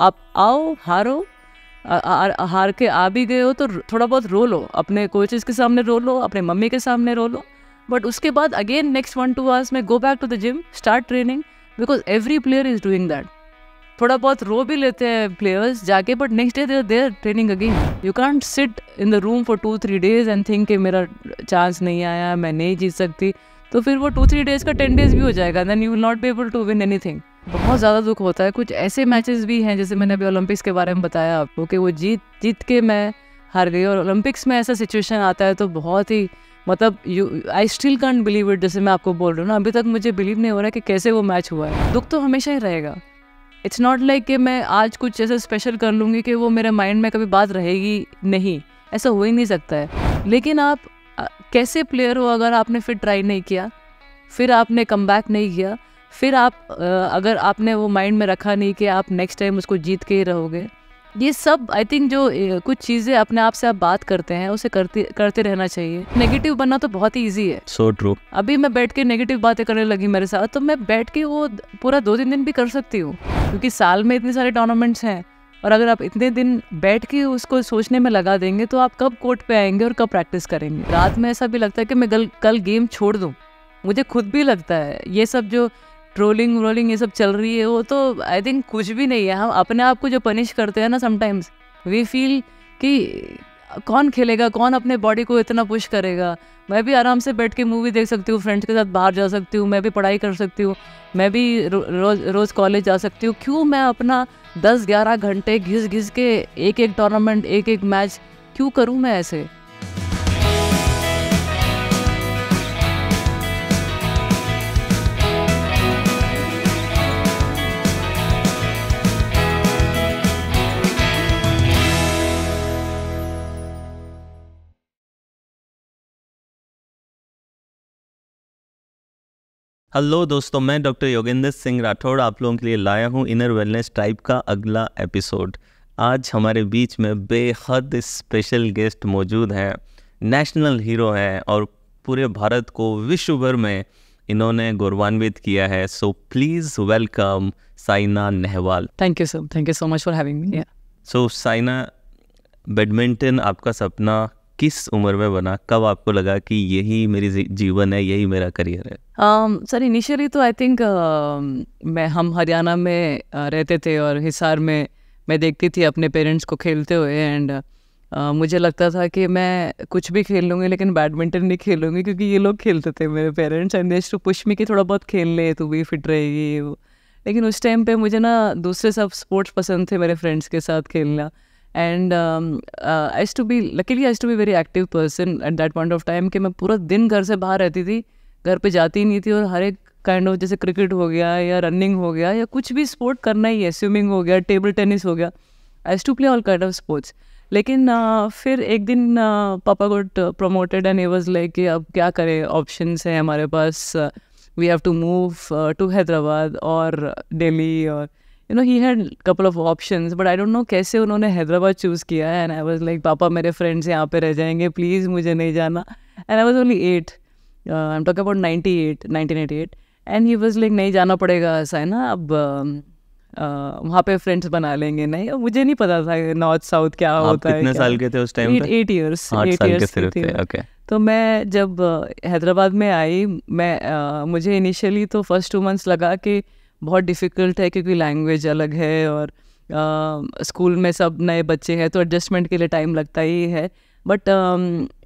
आप आओ हारो आ, आ, हार के आ भी गए हो तो थोड़ा बहुत रो लो अपने कोचेज़ के सामने रो लो अपने मम्मी के सामने रो लो बट उसके बाद again next one two hours में go back to the gym start training because every player is doing that थोड़ा बहुत रो भी लेते हैं प्लेयर्स जाके but next day there there training again you can't sit in the room for two three days and think कि मेरा chance नहीं आया मैं नहीं जीत सकती तो फिर वो टू थ्री डेज का टेन डेज भी हो जाएगा then you will not be able to win anything बहुत ज़्यादा दुख होता है कुछ ऐसे मैचेस भी हैं जैसे मैंने अभी ओलंपिक्स के बारे में बताया आपको कि वो जीत जीत के मैं हार गई और ओलंपिक्स में ऐसा सिचुएशन आता है तो बहुत ही मतलब you I still can't believe it जैसे मैं आपको बोल रहा हूँ ना अभी तक मुझे बिलीव नहीं हो रहा है कि कैसे वो मैच हुआ है दुख तो हमेशा ही रहेगा इट्स नॉट लाइक कि मैं आज कुछ ऐसा स्पेशल कर लूँगी कि वो मेरे माइंड में कभी बात रहेगी नहीं ऐसा हो ही नहीं सकता है लेकिन आप कैसे प्लेयर हो अगर आपने फिर ट्राई नहीं किया फिर आपने कम बैक नहीं किया फिर आप अगर आपने वो माइंड में रखा नहीं कि आप नेक्स्ट टाइम उसको जीत के ही रहोगे ये सब आई थिंक जो कुछ चीज़ें अपने आप से आप बात करते हैं उसे करते करते रहना चाहिए नेगेटिव बनना तो बहुत ही ईजी है सो so ट्रू अभी मैं बैठ के नेगेटिव बातें करने लगी मेरे साथ तो मैं बैठ के वो पूरा दो तीन दिन भी कर सकती हूँ क्योंकि साल में इतने सारे टूर्नामेंट्स हैं और अगर आप इतने दिन बैठ के उसको सोचने में लगा देंगे तो आप कब कोर्ट पे आएंगे और कब प्रैक्टिस करेंगे रात में ऐसा भी लगता है कि मैं कल कल गेम छोड़ दूँ मुझे खुद भी लगता है ये सब जो ट्रोलिंग व्रोलिंग ये सब चल रही है वो तो आई थिंक कुछ भी नहीं है हम अपने आप को जो पनिश करते हैं ना समटाइम्स वी फील कि कौन खेलेगा कौन अपने बॉडी को इतना पुश करेगा मैं भी आराम से बैठ के मूवी देख सकती हूँ फ्रेंड्स के साथ बाहर जा सकती हूँ मैं भी पढ़ाई कर सकती हूँ मैं भी रो, रोज़ रोज़ कॉलेज जा सकती हूँ क्यों मैं अपना दस ग्यारह घंटे घिस घिस के एक एक टूर्नामेंट एक एक मैच क्यों करूँ मैं ऐसे हेलो दोस्तों मैं डॉक्टर योगेंद्र सिंह राठौड़ आप लोगों के लिए लाया हूँ इनर वेलनेस टाइप का अगला एपिसोड आज हमारे बीच में बेहद स्पेशल गेस्ट मौजूद हैं नेशनल हीरो हैं और पूरे भारत को विश्व भर में इन्होंने गौरवान्वित किया है so please welcome Saina Nehwal thank you sir thank you so much for having me so Saina badminton आपका सपना किस उम्र में बना कब आपको लगा कि यही मेरी जीवन है यही मेरा करियर है सर um, इनिशियली तो आई थिंक uh, मैं हम हरियाणा में uh, रहते थे और हिसार में मैं देखती थी अपने पेरेंट्स को खेलते हुए एंड uh, मुझे लगता था कि मैं कुछ भी खेल लूँगी लेकिन बैडमिंटन नहीं खेलूँगी क्योंकि ये लोग खेलते थे मेरे पेरेंट्स एंड देश टू पुश में कि थोड़ा बहुत खेल ले तू भी फिट रहेगी लेकिन उस टाइम पे मुझे ना दूसरे सब स्पोर्ट्स पसंद थे मेरे फ्रेंड्स के साथ खेलना and I to be luckily I to be very active person at that point of time कि मैं पूरा दिन घर से बाहर रहती थी घर पे जाती ही नहीं थी और हर एक काइंड ऑफ जैसे क्रिकेट हो गया या रनिंग हो गया या कुछ भी स्पोर्ट करना ही है स्विमिंग हो गया टेबल टेनिस हो गया I to play all kind of sports लेकिन uh, फिर एक दिन uh, पापा गोट प्रमोटेड एंड एवर्स लाइक कि अब क्या करें ऑप्शंस हैं हमारे पास we have to move to Hyderabad और दिल्ली और you know he had couple of option but I don't know कैसे उन्होंने हैदराबाद चूज़ किया है एंड आई वॉज लाइक पापा मेरे फ्रेंड्स यहाँ पे रह जाएंगे प्लीज़ मुझे नहीं जाना and I was only eight I am talk about ninety eight nineteen eighty eight and he was like नहीं जाना पड़ेगा ऐसा है ना अब um, uh, वहाँ पे फ्रेंड्स बना लेंगे नहीं मुझे नहीं पता था नॉर्थ साउथ क्या होता है साल के थे उस टाइम पे एट इयर्स एट इयर्स थे ओके तो मैं जब uh, हैदराबाद में आई मैं uh, मुझे इनिशियली तो फर्स्ट टू मंथ्स लगा कि बहुत डिफ़िकल्ट है क्योंकि लैंग्वेज अलग है और स्कूल में सब नए बच्चे हैं तो एडजस्टमेंट के लिए टाइम लगता ही है बट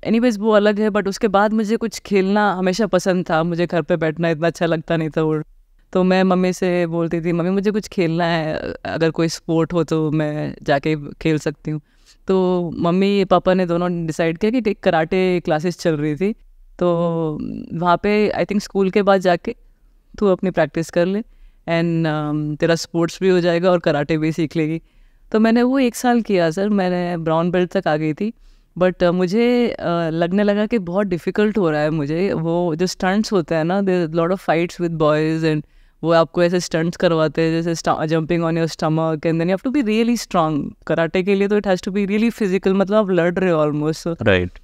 एनी वेज वो अलग है बट उसके बाद मुझे कुछ खेलना हमेशा पसंद था मुझे घर पे बैठना इतना अच्छा लगता नहीं था और तो मैं मम्मी से बोलती थी मम्मी मुझे कुछ खेलना है अगर कोई स्पोर्ट हो तो मैं जाके खेल सकती हूँ तो मम्मी पापा ने दोनों डिसाइड किया कि कराटे क्लासेस चल रही थी तो वहाँ पे आई थिंक स्कूल के बाद जाके तू अपनी प्रैक्टिस कर ले एंड um, तेरा स्पोर्ट्स भी हो जाएगा और कराटे भी सीख लेगी तो मैंने वो एक साल किया सर मैंने ब्राउन बेल्ट तक आ गई थी बट uh, मुझे uh, लगने लगा कि बहुत डिफ़िकल्ट हो रहा है मुझे वो जो स्टंट्स होते हैं ना there lot of fights with boys and वो आपको ऐसे स्टंट्स करवाते हैं जैसे jumping on your stomach and then you have to be really strong karate के लिए तो it has to be really physical मतलब आप लड़ रहे हो ऑलमोस्ट राइट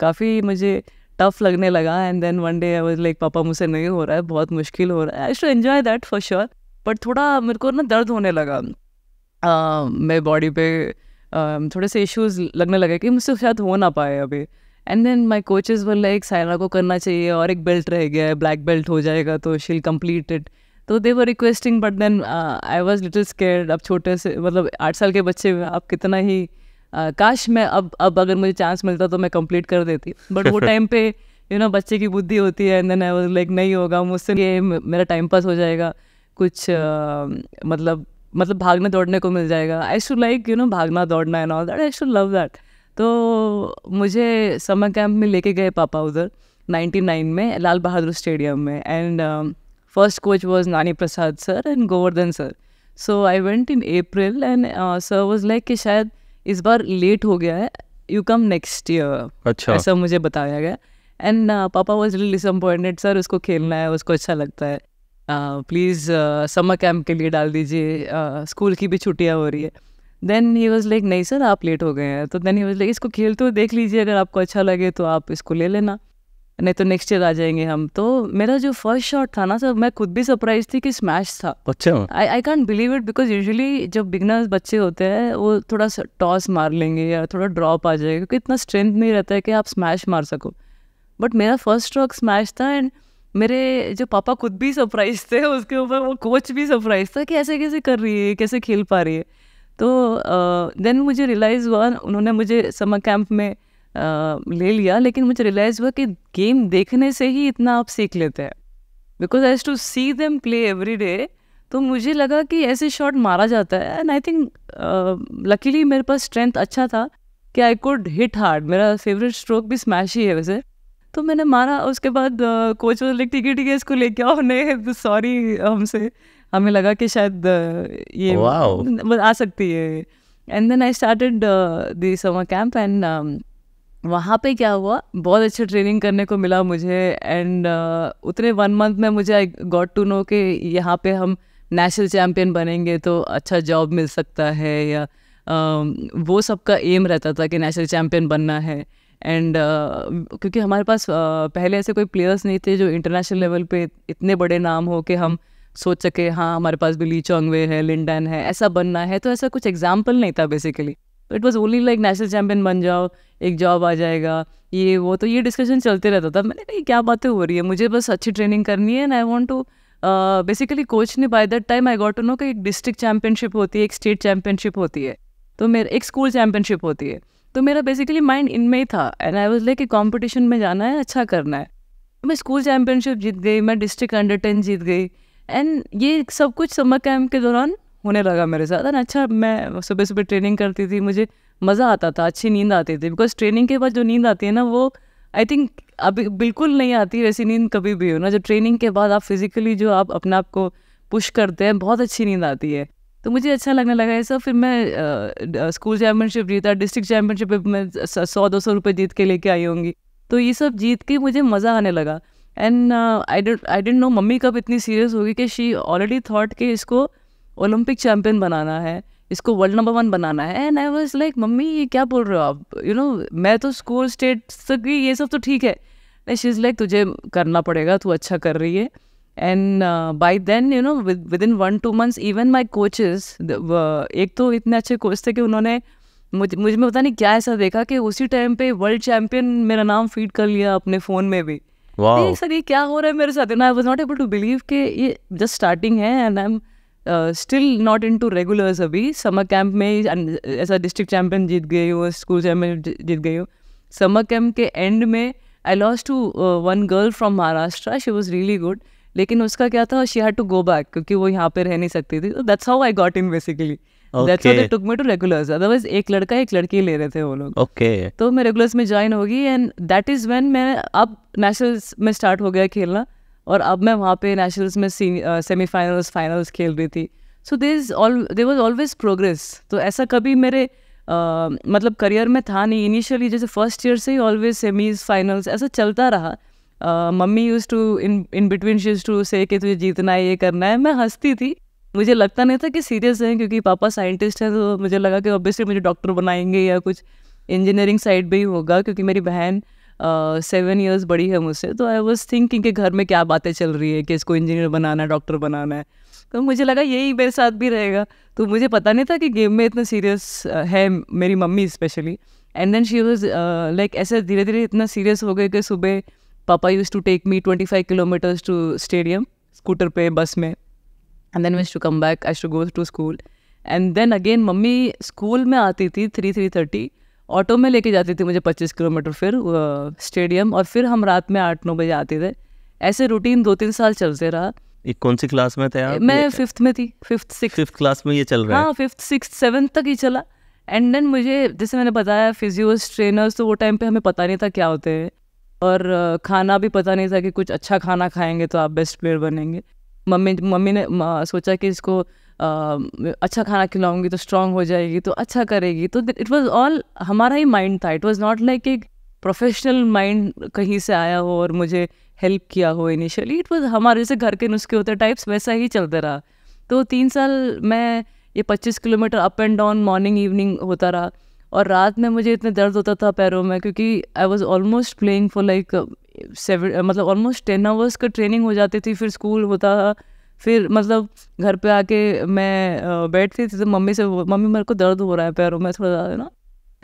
काफ़ी मुझे uh, टफ लगने लगा and then one day I like पापा मुझसे नहीं हो रहा है बहुत मुश्किल हो रहा है I should enjoy that for sure but थोड़ा मेरे को ना दर्द होने लगा मेरे बॉडी पे थोड़े से इश्यूज लगने लगे कि मुझसे शायद हो ना पाए अभी एंड देन माई कोचेज बोल लाइक साइना को करना चाहिए और एक बेल्ट रह गया है ब्लैक बेल्ट हो जाएगा तो शील कम्प्लीट इट तो they were requesting but then I was little scare अब छोटे से मतलब आठ साल के बच्चे आप कितना ही आ, काश मैं अब अब अगर मुझे चांस मिलता तो मैं कंप्लीट कर देती बट वो टाइम पे यू you नो know, बच्चे की बुद्धि होती है and then I was like नहीं होगा मुझसे ये मेरा टाइम पास हो जाएगा कुछ आ, मतलब मतलब भागने दौड़ने को मिल जाएगा I should like you know भागना दौड़ना and all that I should love that तो मुझे समर कैंप में लेके गए पापा उधर 99 में लाल बहादुर स्टेडियम में and first coach was Nani Prasad sir and Govardhan sir so I went in April and sir was like कि शायद इस बार लेट हो गया है यू कम नेक्स्ट ईयर अच्छा ऐसा मुझे बताया गया एंड पापा वॉज रिली डिसअपॉइंटेड सर उसको खेलना है उसको अच्छा लगता है प्लीज़ समर कैम्प के लिए डाल दीजिए स्कूल uh, की भी छुट्टियाँ हो रही है देन ही वॉज लाइक नहीं सर आप लेट हो गए हैं तो देन ही वॉज लाइक इसको खेलते तो हुए देख लीजिए अगर आपको अच्छा लगे तो आप इसको ले लेना नहीं तो नेक्स्ट ईयर आ जाएंगे हम तो मेरा जो फर्स्ट शॉट था ना सर तो मैं खुद भी सरप्राइज थी कि स्मैश था अच्छा I I can't believe it because usually जब बिगनर्स बच्चे होते हैं वो थोड़ा सा टॉस मार लेंगे या थोड़ा ड्रॉप आ जाएगा क्योंकि इतना स्ट्रेंथ नहीं रहता है कि आप स्मैश मार सको बट मेरा फर्स्ट स्ट्रोक स्मैश था एंड मेरे जो पापा खुद भी सरप्राइज थे उसके ऊपर वो कोच भी सरप्राइज था कि ऐसे कैसे कर रही है कैसे खेल पा रही है तो देन uh, मुझे रियलाइज़ हुआ उन्होंने मुझे समर कैंप में ले लिया लेकिन मुझे रियलाइज़ हुआ कि गेम देखने से ही इतना आप सीख लेते हैं because I to see them play every day तो मुझे लगा कि ऐसे शॉट मारा जाता है एंड आई थिंक लकीली मेरे पास स्ट्रेंथ अच्छा था कि आई कुड हिट हार्ड मेरा फेवरेट स्ट्रोक भी स्मैश ही है वैसे तो मैंने मारा उसके बाद कोच बोले ठीक है ठीक है इसको लेके आओ नहीं सॉरी हमसे हमें लगा कि शायद ये wow. आ सकती है and then I started the summer camp and वहाँ पे क्या हुआ बहुत अच्छा ट्रेनिंग करने को मिला मुझे एंड uh, उतने वन मंथ में मुझे आई गॉट टू नो कि यहाँ पे हम नेशनल चैम्पियन बनेंगे तो अच्छा जॉब मिल सकता है या uh, वो सबका एम रहता था कि नेशनल चैम्पियन बनना है एंड uh, क्योंकि हमारे पास uh, पहले ऐसे कोई प्लेयर्स नहीं थे जो इंटरनेशनल लेवल पे इतने बड़े नाम हो कि हम सोच सके हाँ हमारे पास बिली चोंगवे है लिंडन है ऐसा बनना है तो ऐसा कुछ एग्जाम्पल नहीं था बेसिकली तो it was only like national champion बन जाओ एक जॉब आ जाएगा ये वो तो ये डिस्कशन चलते रहता था मैंने कहा क्या बातें हो रही है मुझे बस अच्छी ट्रेनिंग करनी है and I want to basically coach ने by that time I got to know कि एक डिस्ट्रिक्ट चैम्पियनशिप होती है एक स्टेट चैम्पियनशिप होती है तो मेरे एक स्कूल चैम्पियनशिप होती है तो मेरा बेसिकली माइंड इनमें ही था एंड आई वॉज लाइक कि कॉम्पिटिशन में जाना है अच्छा करना है मैं स्कूल चैम्पियनशिप जीत गई मैं डिस्ट्रिक्ट अंडर टेन जीत गई एंड ये सब कुछ समर कैम्प के दौरान होने लगा मेरे साथ ना अच्छा मैं सुबह सुबह ट्रेनिंग करती थी मुझे मज़ा आता था अच्छी नींद आती थी बिकॉज ट्रेनिंग के बाद जो नींद आती है ना वो आई थिंक अभी बिल्कुल नहीं आती वैसी नींद कभी भी हो ना जो ट्रेनिंग के बाद आप फिज़िकली जो आप अपने आप को पुश करते हैं बहुत अच्छी नींद आती है तो मुझे अच्छा लगने लगा ये सब फिर मैं स्कूल चैम्पियनशिप जीता डिस्ट्रिक्ट चैम्पियनशिप में सौ दो सौ रुपये जीत के लेके आई होंगी तो ये सब जीत के मुझे मज़ा आने लगा and I don't I didn't know मम्मी कब इतनी सीरियस होगी कि शी ऑलरेडी थाट कि इसको ओलंपिक चैम्पियन बनाना है इसको वर्ल्ड नंबर वन बनाना है एंड आई वॉज लाइक मम्मी ये क्या बोल रहे हो आप यू नो मैं तो स्कूल स्टेट तक ये सब तो ठीक है शी इज़ लाइक तुझे करना पड़ेगा तू अच्छा कर रही है and by then you know within one two months even my coaches एक तो इतने अच्छे कोच थे कि उन्होंने मुझ मुझ में पता नहीं क्या ऐसा देखा कि उसी टाइम पे वर्ल्ड चैम्पियन मेरा नाम फीड कर लिया अपने फ़ोन में भी सर ये क्या हो रहा है मेरे साथ I was not able to believe कि ये जस्ट स्टार्टिंग है and I am still not into regulars अभी समर कैंप में ऐसा डिस्ट्रिक्ट चैम्पियन जीत गई हूँ स्कूल चैम्पियन जीत गई हूँ समर कैंप के एंड में I lost to one girl from Maharashtra she was really good लेकिन उसका क्या था she had to go back क्योंकि वो यहाँ पे रह नहीं सकती थी that's how I got in basically that's why they took me to regulars otherwise एक लड़का एक लड़की ले रहे थे वो लोग ओके तो मैं रेगुलर्स में ज्वाइन होगी एंड दैट इज व्हेन मैं अब नेशनल्स में स्टार्ट हो गया खेलना और अब मैं वहाँ पे नेशनल्स में सेमीफाइनल्स फाइनल्स uh, खेल रही थी so they is all they was always progress तो ऐसा कभी मेरे Uh, मतलब करियर में था नहीं इनिशियली जैसे फर्स्ट ईयर से ही ऑलवेज सेमीज फाइनल्स ऐसा चलता रहा uh, मम्मी used to in in between shoes to say कि तुझे जीतना है ये करना है मैं हंसती थी मुझे लगता नहीं था कि सीरियस है क्योंकि पापा साइंटिस्ट हैं तो मुझे लगा कि ऑब्वियसली मुझे डॉक्टर बनाएंगे या कुछ इंजीनियरिंग साइड भी होगा क्योंकि मेरी बहन uh, सेवन ईयर्स बड़ी है मुझसे तो आई वॉज थिंकिंग कि घर में क्या बातें चल रही है कि इसको इंजीनियर बनाना है डॉक्टर बनाना है तो मुझे लगा यही मेरे साथ भी रहेगा तो मुझे पता नहीं था कि गेम में इतना सीरियस है मेरी मम्मी specially and then she was like ऐसे धीरे धीरे इतना सीरियस हो गए कि सुबह पापा used to take me twenty five kilometres to stadium scooter पे बस में and then wish to come back I should go to school and then again मम्मी स्कूल में आती थी थ्री थ्री थर्टी ऑटो में लेके जाती थी मुझे पच्चीस किलोमीटर फिर स्टेडियम और फिर हम रात में आठ नौ बजे आते थे ऐसे रूटीन दो तीन साल चलते रहा एक कौन सी क्लास में थे आप मैं फिफ्थ में थी फिफ्थ सिक्स फिफ्थ क्लास में ये चल रहा हाँ फिफ्थ सिक्स सेवन्थ तक ही चला एंड देन मुझे जैसे मैंने बताया फिजियोज ट्रेनर्स तो वो टाइम पे हमें पता नहीं था क्या होते हैं और खाना भी पता नहीं था कि कुछ अच्छा खाना खाएंगे तो आप बेस्ट प्लेयर बनेंगे मम्मी मम्मी ने सोचा कि इसको अच्छा खाना खिलाऊंगी तो स्ट्रांग हो जाएगी तो अच्छा करेगी तो इट वाज ऑल हमारा ही माइंड था इट वाज नॉट लाइक एक प्रोफेशनल माइंड कहीं से आया हो और मुझे हेल्प किया हो इनिशियली इट वाज हमारे जैसे घर के नुस्खे होते टाइप्स वैसा ही चलता रहा तो तीन साल मैं ये पच्चीस kilometre up and down morning evening होता रहा और रात में मुझे इतने दर्द होता था पैरों में क्योंकि I was almost playing for like seven मतलब ऑलमोस्ट टेन आवर्स का ट्रेनिंग हो जाती थी फिर स्कूल होता फिर मतलब घर पे आके मैं बैठती थी तो मम्मी से मम्मी मेरे को दर्द हो रहा है पैरों में थोड़ा ज़्यादा ना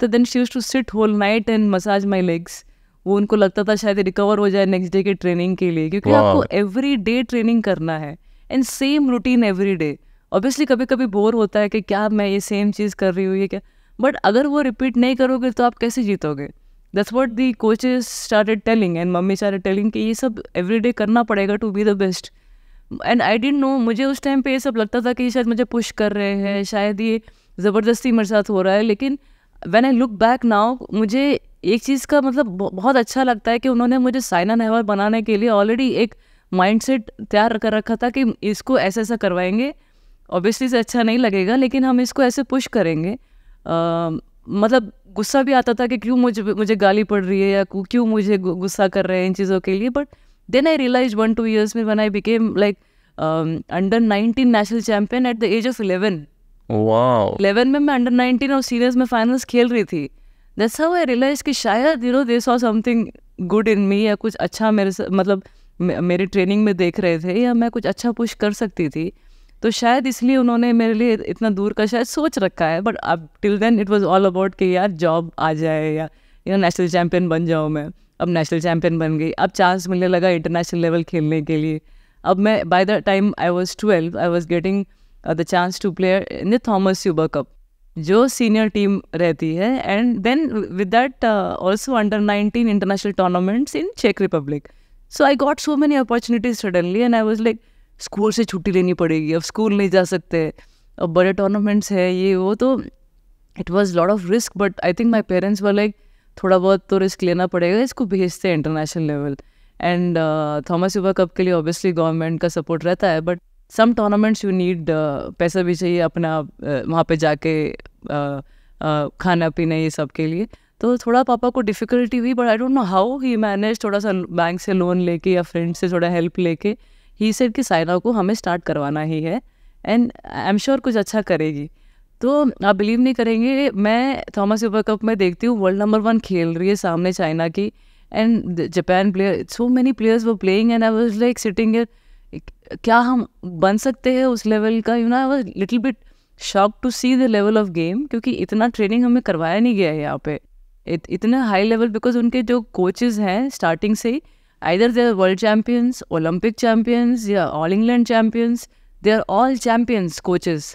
तो then she used to sit whole night and massage my legs वो उनको लगता था शायद रिकवर हो जाए नेक्स्ट डे के ट्रेनिंग के लिए क्योंकि आपको एवरी डे ट्रेनिंग करना है and same routine every day obviously कभी कभी बोर होता है कि क्या मैं ये सेम चीज़ कर रही हूँ ये क्या बट अगर वो रिपीट नहीं करोगे तो आप कैसे जीतोगे that's what the coaches started telling and मम्मी स्टार्टेड टेलिंग कि ये सब एवरी डे करना पड़ेगा to be the best and I didn't know मुझे उस टाइम पे ये सब लगता था कि शायद मुझे पुश कर रहे हैं hmm. शायद ये ज़बरदस्ती मेरे साथ हो रहा है लेकिन when I look back now मुझे एक चीज़ का मतलब बहुत अच्छा लगता है कि उन्होंने मुझे साइना नेहवाल बनाने के लिए ऑलरेडी एक माइंडसेट तैयार कर रखा था कि इसको ऐसे ऐसा करवाएंगे ऑब्वियसली से अच्छा नहीं लगेगा लेकिन हम इसको ऐसे पुश करेंगे आ, मतलब गुस्सा भी आता था कि क्यों मुझे मुझे गाली पड़ रही है या क्यों मुझे गुस्सा कर रहे हैं इन चीज़ों के लिए but then I realise one two years में one I became like under nineteen national champion at the age of eleven eleven में मैं अंडर नाइनटीन और सीनियर्स में फाइनल्स खेल रही थी दैट्स हाउ आई रियलाइज कि शायद you know they saw something good in me या कुछ अच्छा मेरे मतलब मेरे ट्रेनिंग में देख रहे थे या मैं कुछ अच्छा पुश कर सकती थी तो शायद इसलिए उन्होंने मेरे लिए इतना दूर का शायद सोच रखा है बट अब till then it was all about कि यार जॉब आ जाए या यू नो नेशनल चैम्पियन बन जाऊँ मैं अब नेशनल चैम्पियन बन गई अब चांस मिलने लगा इंटरनेशनल लेवल खेलने के लिए अब मैं by the time I was twelve I was getting the chance to player in the Thomas Uber cup जो सीनियर टीम रहती है and then with that also under nineteen international tournaments in चेक Republic so I got so many opportunities suddenly and I was like school से छुट्टी लेनी पड़ेगी अब school नहीं जा सकते अब बड़े टूर्नामेंट्स है ये वो तो it was lot of risk but I think my parents were like थोड़ा बहुत तो रिस्क लेना पड़ेगा इसको भेजते हैं इंटरनेशनल लेवल एंड थॉमस युवा कप के लिए ऑब्वियसली गवर्नमेंट का सपोर्ट रहता है but some tournaments you need पैसा भी चाहिए अपना uh, वहाँ पे जाके uh, uh, खाना पीना ये सब के लिए तो थोड़ा पापा को डिफ़िकल्टी हुई but I don't know how he manage थोड़ा सा बैंक से लोन लेके या फ्रेंड से थोड़ा हेल्प लेके ही सेड कि साइना को हमें स्टार्ट करवाना ही है एंड आई एम श्योर कुछ अच्छा करेगी तो आप बिलीव नहीं करेंगे मैं थॉमस सुपर कप में देखती हूँ वर्ल्ड नंबर वन खेल रही है सामने चाइना की and Japan player so many players वो playing and I was like sitting क्या हम बन सकते हैं उस लेवल का you know I was little bit shock to see the level of game क्योंकि इतना ट्रेनिंग हमें करवाया नहीं गया है यहाँ पे इत, इतना हाई लेवल बिकॉज उनके जो कोचेज हैं स्टार्टिंग से ही either they are world champions Olympic champions या all England champions they are all champions coaches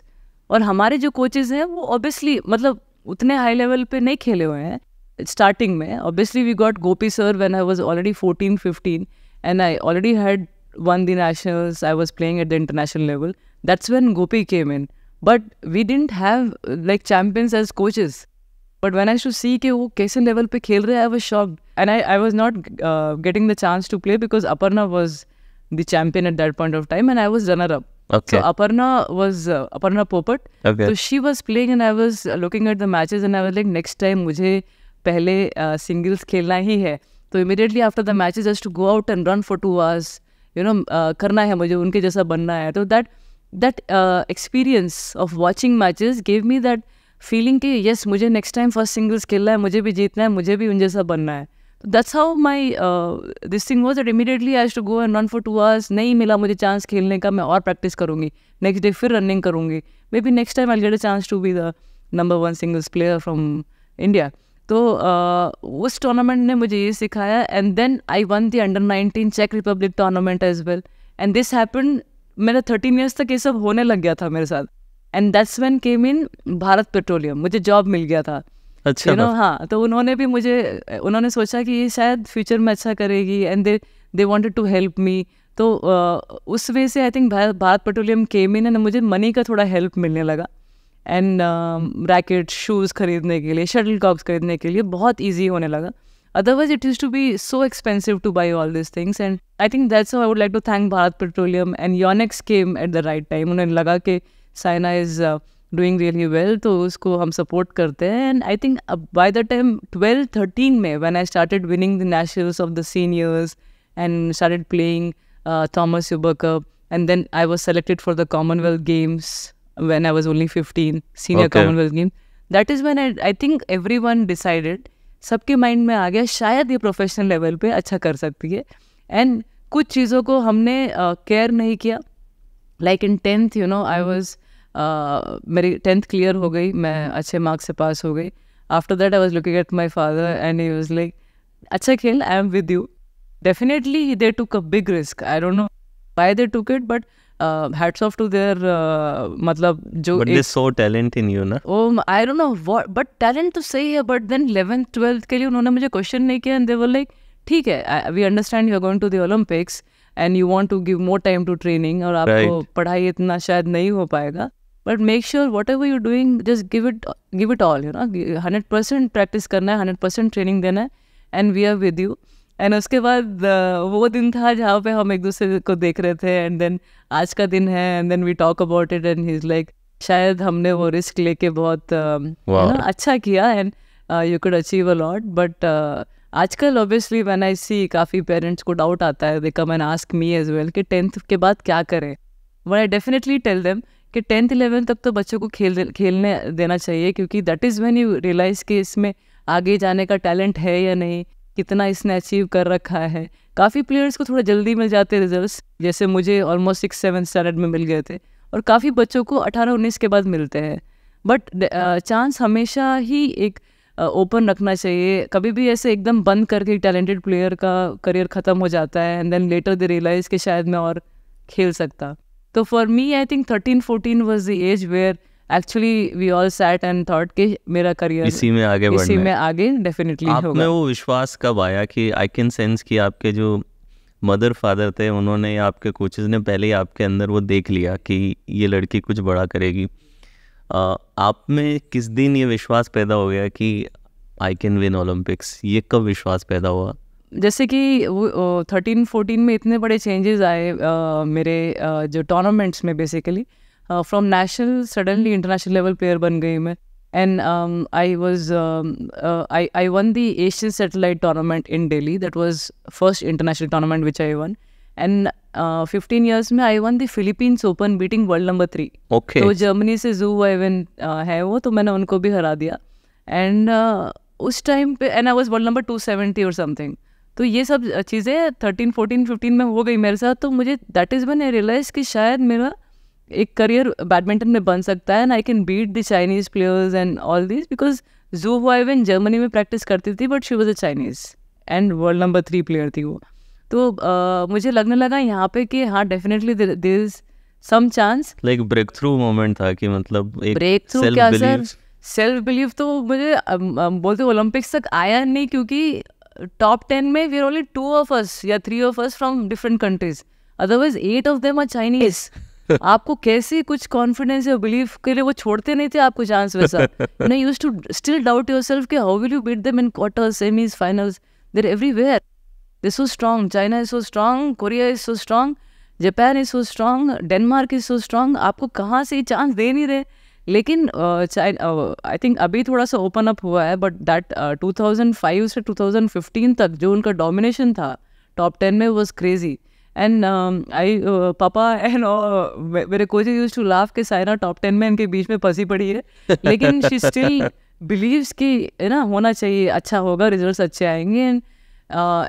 और हमारे जो कोचेज हैं वो ऑब्वियसली मतलब उतने हाई लेवल पे नहीं खेले हुए हैं स्टार्टिंग में obviously we got Gopi sir when I was already fourteen fifteen and I already had won the nationals I was playing at the international level that's when Gopi came in but we didn't have like champions as coaches but when I should see कि वो कैसे level पे खेल रहे I was shock and I I was not getting the chance to play because Aparna was the champion at that point of time and I was runner up Okay. So Aparna was uh, Aparna Popat. Okay. So she was playing and I was looking at the matches and I was like, next time मुझे पहले singles खेलना ही है. तो immediately after the matches just to go out and run for two hours. You know करना है मुझे उनके जैसा बनना है. तो that that uh, experience of watching matches gave me that feeling कि yes मुझे next time first singles खेलना है मुझे भी जीतना है मुझे भी उन जैसा बनना है. That's how my this thing was at immediately I to go and run for two hours नहीं मिला मुझे चांस खेलने का मैं और प्रैक्टिस करूँगी नेक्स्ट डे फिर रनिंग करूँगी may be next time I get a chance to be the number one singles player from India तो uh, उस टूर्नामेंट ने मुझे ये सिखाया and then I won the under nineteen चेक Republic tournament as well and this happen मेरा thirteen years तक ये सब होने लग गया था मेरे साथ and that's when came in Bharat Petroleum मुझे जॉब मिल गया था अच्छा you know, हाँ तो उन्होंने भी मुझे उन्होंने सोचा कि ये शायद फ्यूचर में अच्छा करेगी and they they wanted to help me तो uh, उस वे से I think Bharat Petroleum came in and मुझे मनी का थोड़ा हेल्प मिलने लगा एंड रैकेट शूज़ खरीदने के लिए शटल कॉक्स खरीदने के लिए बहुत ईजी होने लगा otherwise it is to be so expensive to buy all this things and I think that's I would like to thank Bharat Petroleum and Yonex came at the right time उन्होंने लगा कि Saina is doing really well तो उसको हम support करते हैं and I think by the time twelve thirteen में when I started winning the nationals of the seniors and started playing Thomas युबर cup and then I was selected for the Commonwealth Games when I was only fifteen senior Commonwealth game that is when I I think one decided सबके mind में आ गया शायद ये professional level पर अच्छा कर सकती है एंड कुछ चीज़ों को हमने केयर uh, नहीं किया like in tenth you know I was मेरी टेंथ क्लियर हो गई मैं अच्छे मार्क्स से पास हो गई after that I was looking at my father and he was like अच्छा खेल I am with you definitely they took a big risk I don't know by they took it but hats off to their मतलब जो so talent in you ना I don't know what but talent तो सही है but then eleventh twelfth के लिए उन्होंने मुझे क्वेश्चन नहीं किया एंड दे वर लाइक ठीक है we understand you are going to the Olympics and you want to give more time to training और आपको पढ़ाई इतना शायद नहीं हो पाएगा but make sure whatever you doing just give it give it all you ना hundred percent practice करना है हंड्रेड परसेंट ट्रेनिंग देना है and we are with you एंड उसके बाद uh, वो दिन था जहाँ पे हम एक दूसरे को देख रहे थे एंड देन आज का दिन है and then we talk about it and is like शायद हमने वो रिस्क लेके बहुत um, wow. अच्छा किया and you could achieve a lot but आजकल ऑब्वियसली व्हेन आई सी काफ़ी पेरेंट्स को डाउट आता है they come and ask me as well कि टेंथ के बाद क्या करें when I definitely tell them कि टेंथ इलेवेंथ तक तो बच्चों को खेल खेलने देना चाहिए क्योंकि that is when you realise कि इसमें आगे जाने का टैलेंट है या नहीं कितना इसने अचीव कर रखा है काफ़ी प्लेयर्स को थोड़ा जल्दी मिल जाते हैं रिजल्ट जैसे मुझे ऑलमोस्ट सिक्स सेवन स्टैंडर्ड में मिल गए थे और काफ़ी बच्चों को अठारह उन्नीस के बाद मिलते हैं बट चांस uh, हमेशा ही एक ओपन uh, रखना चाहिए कभी भी ऐसे एकदम बंद करके टैलेंटेड प्लेयर का करियर ख़त्म हो जाता है and then later they realise कि शायद मैं और खेल सकता तो for me I think thirteen fourteen was the age where actually we all sat and thought कि मेरा करियर इसी में आगे इसी में आगे डेफिनेटली आप वो विश्वास कब आया कि आई कैन सेंस कि आपके जो मदर फादर थे उन्होंने आपके कोचेज ने पहले ही आपके अंदर वो देख लिया कि ये लड़की कुछ बड़ा करेगी आ, आप में किस दिन ये विश्वास पैदा हो गया कि आई कैन विन ओलंपिक्स ये कब विश्वास पैदा हुआ जैसे कि थर्टीन फोर्टीन में इतने बड़े चेंजेस आए मेरे जो टूर्नामेंट्स में basically from national suddenly international level player बन गई मैं and I was I I won the Asian satellite tournament in Delhi that was first international tournament which I won and fifteen years में I won the Philippines Open beating world number three okay तो Germany से Xu one है वो तो मैंने उनको भी हरा दिया एंड उस टाइम पे and I was world number two seventy और समथिंग तो ये सब चीज़ें थर्टीन फोर्टीन फिफ्टीन में हो गई मेरे साथ तो मुझे that is when I realise कि शायद मेरा एक करियर बैडमिंटन में बन सकता है and I can beat the Chinese players and all this because Xu Huaiwen even Germany में प्रैक्टिस करती थी but she was a Chinese and world number three player थी वो तो uh, मुझे लगने लगा यहाँ पे कि हाँ definitely there is some chance like break through moment था कि मतलब एक ब्रेक थ्रू क्या सर सेल्फ बिलीव तो मुझे बोलते ओलंपिक्स तक आया नहीं क्योंकि टॉप टेन में are only two of us या three of us from different countries otherwise eight of them are Chinese आपको कैसे कुछ कॉन्फिडेंस या बिलीफ के लिए वो छोड़ते नहीं थे आपको चांस वैसा you use to still doubt your self how will you beat them in quarter semis finals there everywhere this so strong China is so strong Korea is so strong Japan is so strong Denmark is so strong आपको कहाँ से chance दे नहीं रहे लेकिन I think अभी थोड़ा सा open up हुआ है but that two thousand five से टू थाउजेंड फिफ्टीन तक जो उनका डोमिनेशन था टॉप टेन में वॉज क्रेजी एंड आई पापा एंड मेरे कोचिंग यूज टू लाफ के सायना टॉप टेन में इनके बीच में फंसी पड़ी है लेकिन शी स्टिल बिलीव्स कि है ना होना चाहिए अच्छा होगा रिजल्ट अच्छे आएंगे and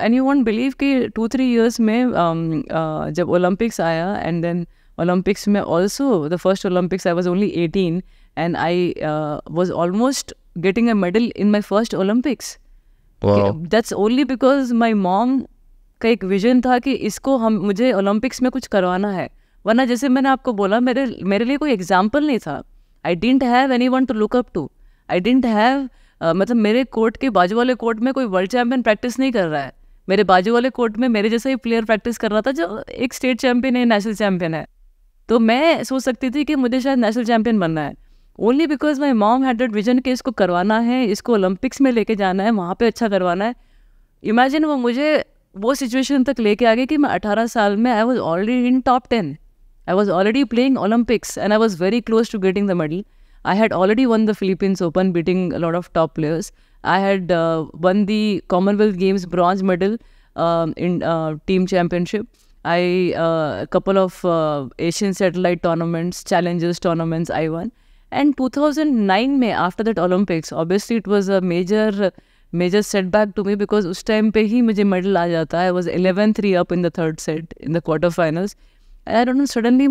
and you won't believe कि टू थ्री ईयर्स में um, जब ओलंपिक्स आया एंड देन ओलंपिक्स में also the first Olympics I was only eighteen and I was almost getting a medal in my first Olympics that's only because my mom का एक vision था कि इसको हम मुझे ओलंपिक्स में कुछ करवाना है वरना जैसे मैंने आपको बोला मेरे मेरे लिए कोई एग्जाम्पल नहीं था I didn't have anyone to look up to I didn't have मतलब मेरे कोर्ट के बाजू वाले कोर्ट में कोई वर्ल्ड चैम्पियन प्रैक्टिस नहीं कर रहा है मेरे बाजू वाले कोर्ट में मेरे जैसा ही प्लेयर प्रैक्टिस कर रहा था जो एक स्टेट चैम्पियन है नेशनल चैम्पियन है तो मैं सोच सकती थी कि मुझे शायद नेशनल चैम्पियन बनना है only because my mom had that vision कि इसको करवाना है इसको ओलंपिक्स में लेके जाना है वहाँ पे अच्छा करवाना है इमेजिन वो मुझे वो सिचुएशन तक लेके आ गई कि मैं अठारह साल में I was already in top ten I was already playing Olympics and I was very close to getting the medal I had already won the Philippines Open beating lot of top players I had won the Commonwealth Games bronze medal in team championship I uh, a couple of uh, Asian satellite tournaments, challenges tournaments I won. And 2009 में after that Olympics, obviously it was a major major setback to me because उस time पे ही मुझे medal आ जाता है was eleven up in the third set in the quarterfinals. And I don't know suddenly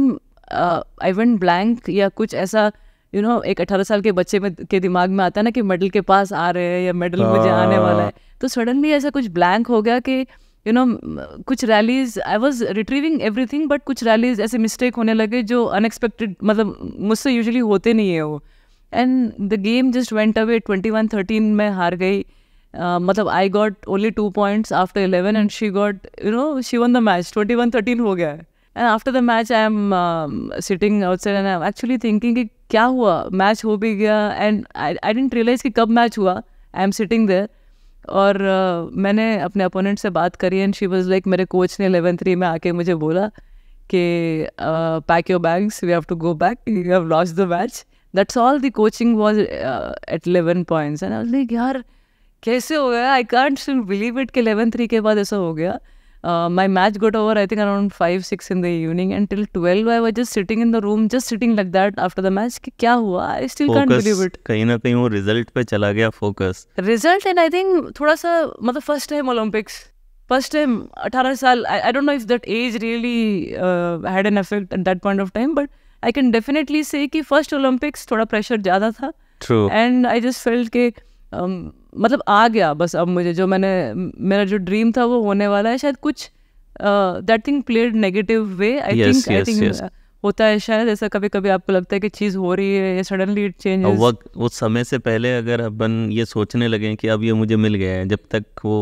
uh, I went blank या कुछ ऐसा यू you नो know, एक अठारह साल के बच्चे में के दिमाग में आता है ना कि मेडल के पास आ रहे हैं या मेडल मुझे आने वाला है तो सडनली ऐसा कुछ ब्लैंक हो गया कि यू नो कुछ rallies I was retrieving everything but कुछ रैलीज ऐसे मिस्टेक होने लगे जो अनएक्सपेक्टेड मतलब मुझसे यूजली होते नहीं है वो and the game just went away twenty one thirteen में हार गई मतलब I got only two points after eleven and she got you know she won the match twenty one thirteen हो गया है and after the match I am sitting outside and I am actually thinking कि क्या हुआ match हो भी गया and I I didn't realise कि कब मैच हुआ आई एम सिटिंग देर और uh, मैंने अपने अपोनेंट से बात करी एंड शी वॉज लाइक मेरे कोच ने एलेवन थ्री में आके मुझे बोला कि pack your bags we have to go back you have lost the match that's all the coaching was at eleven points and like यार कैसे हो गया आई कॉन्ट बिलीव इट कि एलेवन थ्री के बाद ऐसा हो गया my match got over, I think, around 5, 6 in the evening. Until 12, I was just sitting in the room, just sitting like that after the match. कि क्या हुआ? I still focus, can't believe it. kahin na kahin wo result pe chala gaya focus. Result and I think thoda sa matlab first time Olympics. First time 18 साल. I, I don't know if that age really uh, had an effect at that point of time, but I can definitely say कि first Olympics थोड़ा pressure ज़्यादा था. True. And I just felt के मतलब आ गया बस अब मुझे जो मैंने मेरा जो ड्रीम था वो होने वाला है शायद कुछ that thing played negative way I think I think होता है शायद ऐसा कभी कभी आपको लगता है कि चीज़ हो रही है या सडनली इट चेंज वक्त उस समय से पहले अगर अपन ये सोचने लगे कि अब ये मुझे मिल गया है जब तक वो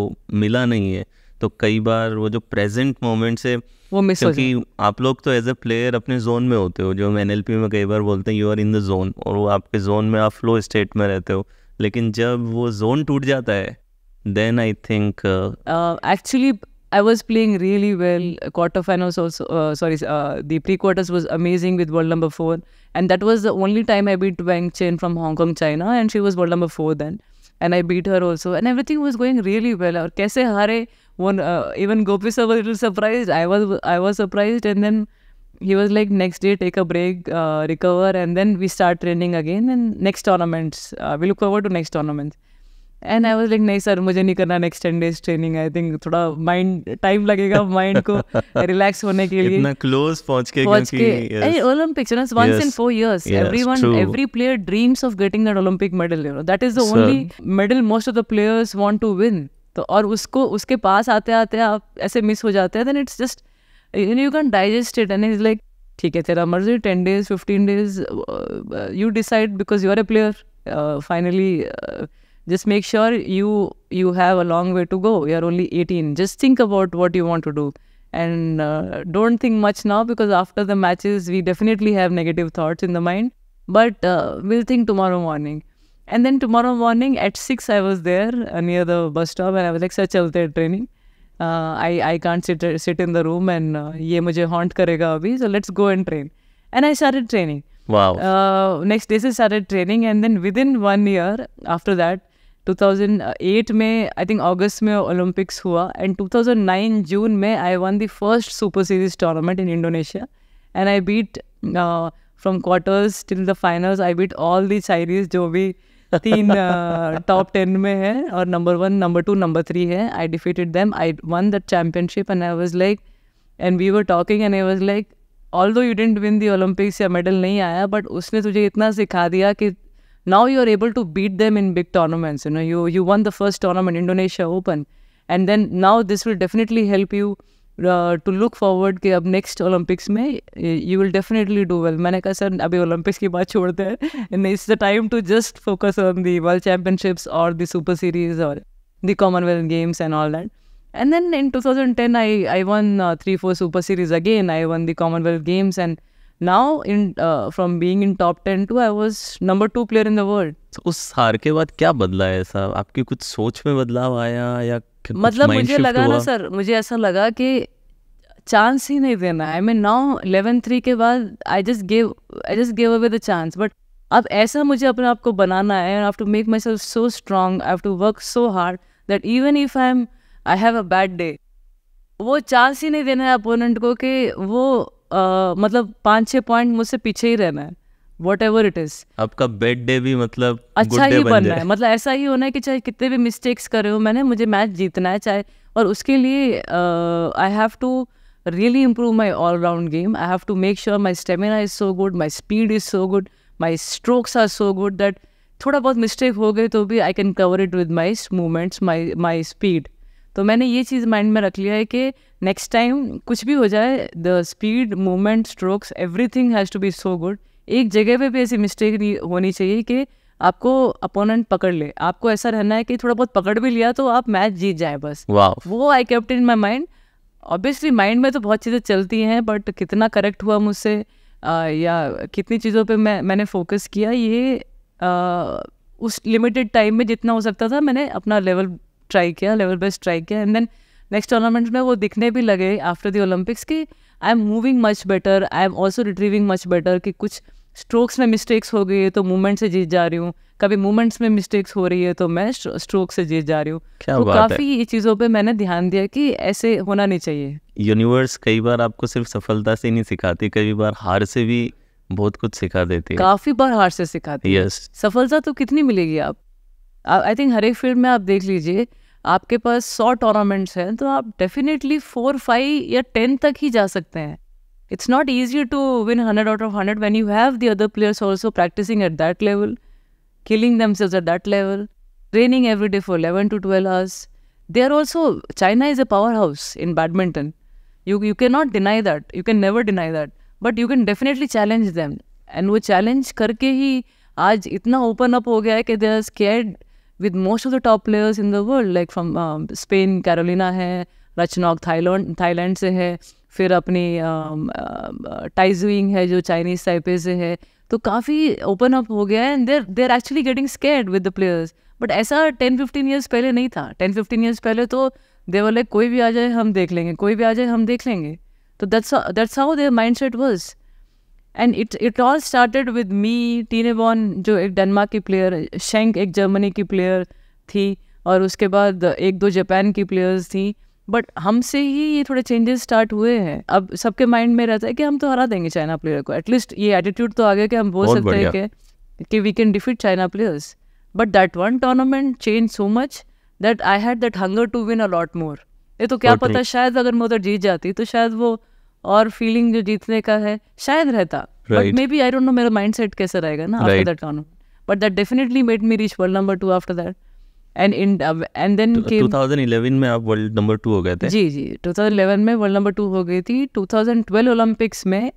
मिला नहीं है तो कई बार वो जो प्रेजेंट मोमेंट से वो मिस क्योंकि आप लोग तो एज ए प्लेयर अपने जोन में होते हो जो हम एन में कई बार बोलते हैं you are in the zone और वो आपके जोन में आप फ्लो स्टेट में रहते हो लेकिन जब वो जोन टूट जाता है then I think actually I was playing really well quarter final sorry the pre quarters was amazing with world number four and that was the only time I beat Wang Chen from Hong Kong China and she was world number four then and I beat her also and everything was going really well और कैसे हारे one even Gopi sir was surprise I was I was surprise and then he was like next day take a break uh, recover and then we start training again and next tournaments uh, we look forward to next tournaments and i was like nahi sir mujhe nahi karna next 10 days training i think thoda mind time lagega mind ko relax hone ke liye itna close pahunch ke pahunch ke yes. hey, olympics you know, once yes. in 4 years yes, everyone true. every player dreams of getting that olympic medal you know that is the sir. only medal most of the players want to win तो और usko, uske पास आते आते आप ऐसे miss and you can digest it. And it's like, ठीक है तेरा मर्जी ten days fifteen days you decide because you are a player finally just make sure you you have a long way to go you're only 18 just think about what you want to do and uh, don't think much now because after the matches we definitely have negative thoughts in the mind but uh, we'll think tomorrow morning and then tomorrow morning at 6 i was there and uh, near the bus stop and i was like sir chalte training I I can't sit sit in the room and ये मुझे haunt करेगा अभी so let's go and train and I started training next day से started training and then within one year after that 2008 में I think अगस्त में Olympics हुआ and 2009 जून में I won the first super series tournament in Indonesia and I beat from quarters till the finals I beat all the Chinese जो भी तीन top ten में है और number one number two number three है I defeated them I won that championship and I was like and we were talking and I was like although you didn't win the Olympics या medal नहीं आया but उसने तुझे इतना सिखा दिया कि now you are able to beat them in big tournaments you know you you won the first tournament Indonesia open and then now this will definitely help you to look forward कि अब next Olympics में you will definitely do well मैंने कहा sir अभी Olympics की बात छोड़ते हैं it's the time to just focus on the world championships और द सुपर सीरीज और the Commonwealth games and all that and then in two thousand ten I I won three four super series again I won the Commonwealth games and now in from being in top ten to I was number two player in the world उस हार के बाद क्या बदला है sir आपकी कुछ सोच में बदलाव आया या मतलब मुझे लगा ना सर मुझे ऐसा लगा कि चांस ही नहीं देना I mean now eleven three के बाद I just gave I just gave away the chance but अब ऐसा मुझे अपने आप को बनाना है I have to make myself so strong I have to work so hard that even if I am I have a bad day वो chance ही नहीं देना है अपोनेंट को कि वो uh, मतलब पाँच छः पॉइंट मुझसे पीछे ही रहना है वट एवर इट इज आपका बेड डे भी मतलब अच्छा ही बनना है मतलब ऐसा ही होना है कि चाहे कितने भी मिस्टेक्स करे हो मैंने मुझे मैच जीतना है चाहे और उसके लिए I have to really improve my all round game I have to make sure my stamina is so good my speed is so good my strokes are so good that थोड़ा बहुत mistake हो गए तो भी I can cover it with my movements my my speed तो मैंने ये चीज़ mind में रख लिया है कि नेक्स्ट टाइम कुछ भी हो जाए the speed movement strokes everything has to be so good एक जगह पे भी ऐसी मिस्टेक नहीं होनी चाहिए कि आपको अपोनेंट पकड़ ले आपको ऐसा रहना है कि थोड़ा बहुत पकड़ भी लिया तो आप मैच जीत जाए बस वो I kept in my mind obviously mind में तो बहुत चीज़ें चलती हैं बट कितना करेक्ट हुआ मुझसे या कितनी चीज़ों पर मैं मैंने फोकस किया ये आ, उस लिमिटेड टाइम में जितना हो सकता था मैंने अपना लेवल ट्राई किया लेवल बेस्ट ट्राई किया एंड देन नेक्स्ट टूर्नामेंट में वो दिखने भी लगे आफ्टर दी ओलंपिक्स कि I am moving much better I am also retrieving much better कि कुछ स्ट्रोक्स में मिस्टेक्स हो गई है तो मूवमेंट से जीत जा रही हूँ कभी मूवमेंट्स में मिस्टेक्स हो रही है तो मैं स्ट्रोक से जीत जा रही हूँ तो काफ़ी ये चीज़ों पे मैंने ध्यान दिया कि ऐसे होना नहीं चाहिए यूनिवर्स कई बार आपको सिर्फ सफलता से नहीं सिखाती कई बार हार से भी बहुत कुछ सिखा देती है काफ़ी बार हार से सिखाती है सफलता तो कितनी मिलेगी आप आई थिंक हर एक फील्ड में आप देख लीजिए आपके पास सौ टूर्नामेंट्स हैं तो आप डेफिनेटली फोर फाइव या टेन तक ही जा सकते हैं It's not easy to win 100 out of 100 when you have the other players also practicing at that level, killing themselves at that level, training every day for 11 to 12 hours. They are also, China is a powerhouse in badminton. You, you cannot deny that. You can never deny that. But you can definitely challenge them. And we challenge करके ही आज इतना open up हो गया है कि they are scared with most of the top players in the world, like from um, Spain, Carolina है, Thailand, Thailand, Thailand से है फिर अपनी टाइजुइंग है जो चाइनीज टाइपे से है तो काफ़ी ओपन अप हो गया है and they're they're actually getting scared with the players but ऐसा टेन फिफ्टीन ईयर्स पहले नहीं था टेन फिफ्टीन ईयर्स पहले तो देवर वाले कोई भी आ जाए हम देख लेंगे कोई भी आ जाए हम देख लेंगे तो that's that's how their mindset was and it it all started with me Tine Baun जो एक डेनमार्क की प्लेयर शेंक एक जर्मनी की प्लेयर थी और उसके बाद एक दो जापान की प्लेयर्स थी बट हमसे ही ये थोड़े चेंजेस स्टार्ट हुए हैं अब सबके माइंड में रहता है कि हम तो हरा देंगे चाइना प्लेयर को एटलीस्ट ये एटीट्यूड तो आ गया कि हम बोल सकते हैं कि कि we can defeat China players but that one tournament change so much that I had that hunger to win a lot more ये तो क्या पता शायद अगर मैं उधर जीत जाती तो शायद वो और फीलिंग जो जीतने का है शायद रहता but maybe I don't know मेरा माइंड सेट कैसा रहेगा ना after that tournament but that definitely made me reach world number two after that and in and then 2011 में आप वर्ल्ड नंबर टू हो गए थे जी जी 2011 में वर्ल्ड नंबर टू हो गई थी 2012 ओलंपिक्स में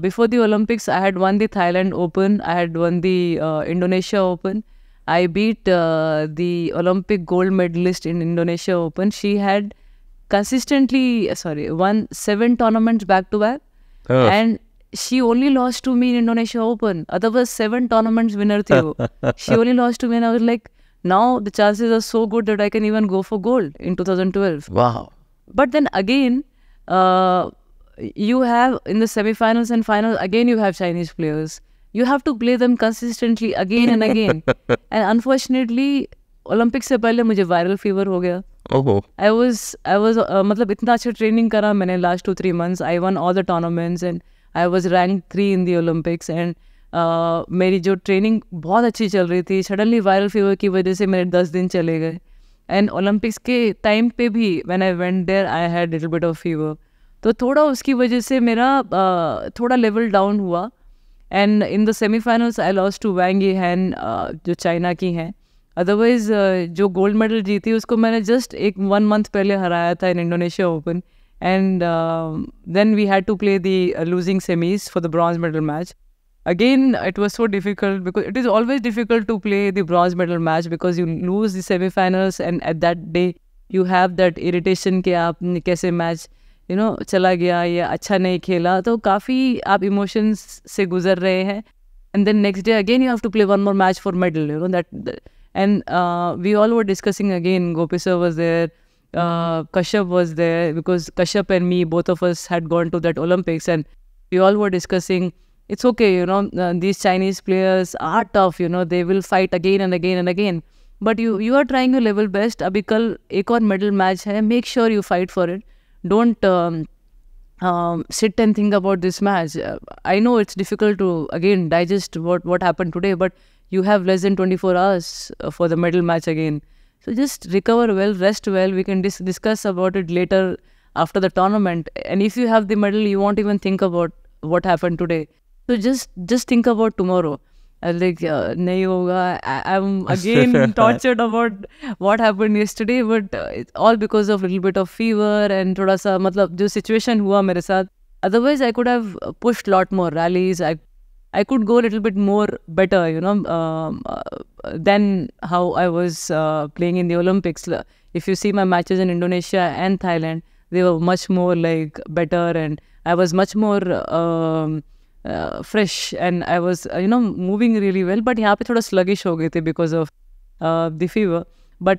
before the Olympics I had won the Thailand open I had won the Indonesia open I beat uh, the Olympic gold medalist in Indonesia Open. She had consistently, sorry, won seven tournaments back to back, oh. and she only lost to me in Indonesia Open. Otherwise, seven tournaments winner thi wo. She only lost to me, and I was like, Now the chances are so good that I can even go for gold in 2012. Wow. But then again, uh, you have in the semifinals and finals, again, you have Chinese players. You have to play them consistently again and again. and unfortunately, Olympic से पहले मुझे viral fever Oh गया I was I was मतलब इतना अच्छा training करा मैंने last two three months. I won all the tournaments and I was ranked three in the Olympics and. मेरी जो ट्रेनिंग बहुत अच्छी चल रही थी सडनली वायरल फीवर की वजह से मेरे दस दिन चले गए एंड ओलंपिक्स के टाइम पे भी when I went there I had little bit of fever तो थोड़ा उसकी वजह से मेरा uh, थोड़ा लेवल डाउन हुआ and in the semifinals I lost to Wang Yihan जो चाइना की हैं अदरवाइज़ uh, जो गोल्ड मेडल जीती उसको मैंने जस्ट एक वन मंथ पहले हराया था in Indonesia open and then we had to play the losing semis for the bronze medal match again it was so difficult because it is always difficult to play the bronze medal match because you lose the semifinals and at that day you have that irritation कि आप कैसे match you know चला गया या अच्छा नहीं खेला तो काफ़ी आप emotions से गुजर रहे and then next day again you have to play one more match for medal you know that, that and uh, we all were discussing again gopisar was there uh, Kashyap was there because Kashyap and me both of us had gone to that Olympics and we all were discussing it's okay, you know, uh, these Chinese players are tough, you know, they will fight again and again and again. But you you are trying your level best. अभी कल एक और make sure you fight for it. Don't it um, don't um, sit and think about this match. Uh, I know it's difficult to again digest what what happened today, but you have less than 24 hours uh, for the medal match again. So just recover well, rest well. We can dis discuss about it later after the tournament. And if you have the medal, you won't even think about what happened today. So just just think about tomorrow. I uh, was like, uh, nahi hoga. I, am again tortured about what happened yesterday, but uh, it's all because of a little bit of fever and thoda sa, matlab, jo situation hua mere saath. Otherwise, I could have pushed a lot more rallies. I, I could go a little bit more better, you know, um, uh, than how I was uh, playing in the Olympics. If you see my matches in Indonesia and Thailand, they were much more like better and I was much more... Um, fresh and I was you know moving really well but यहाँ पे थोड़ा sluggish हो गए थे because of the fever but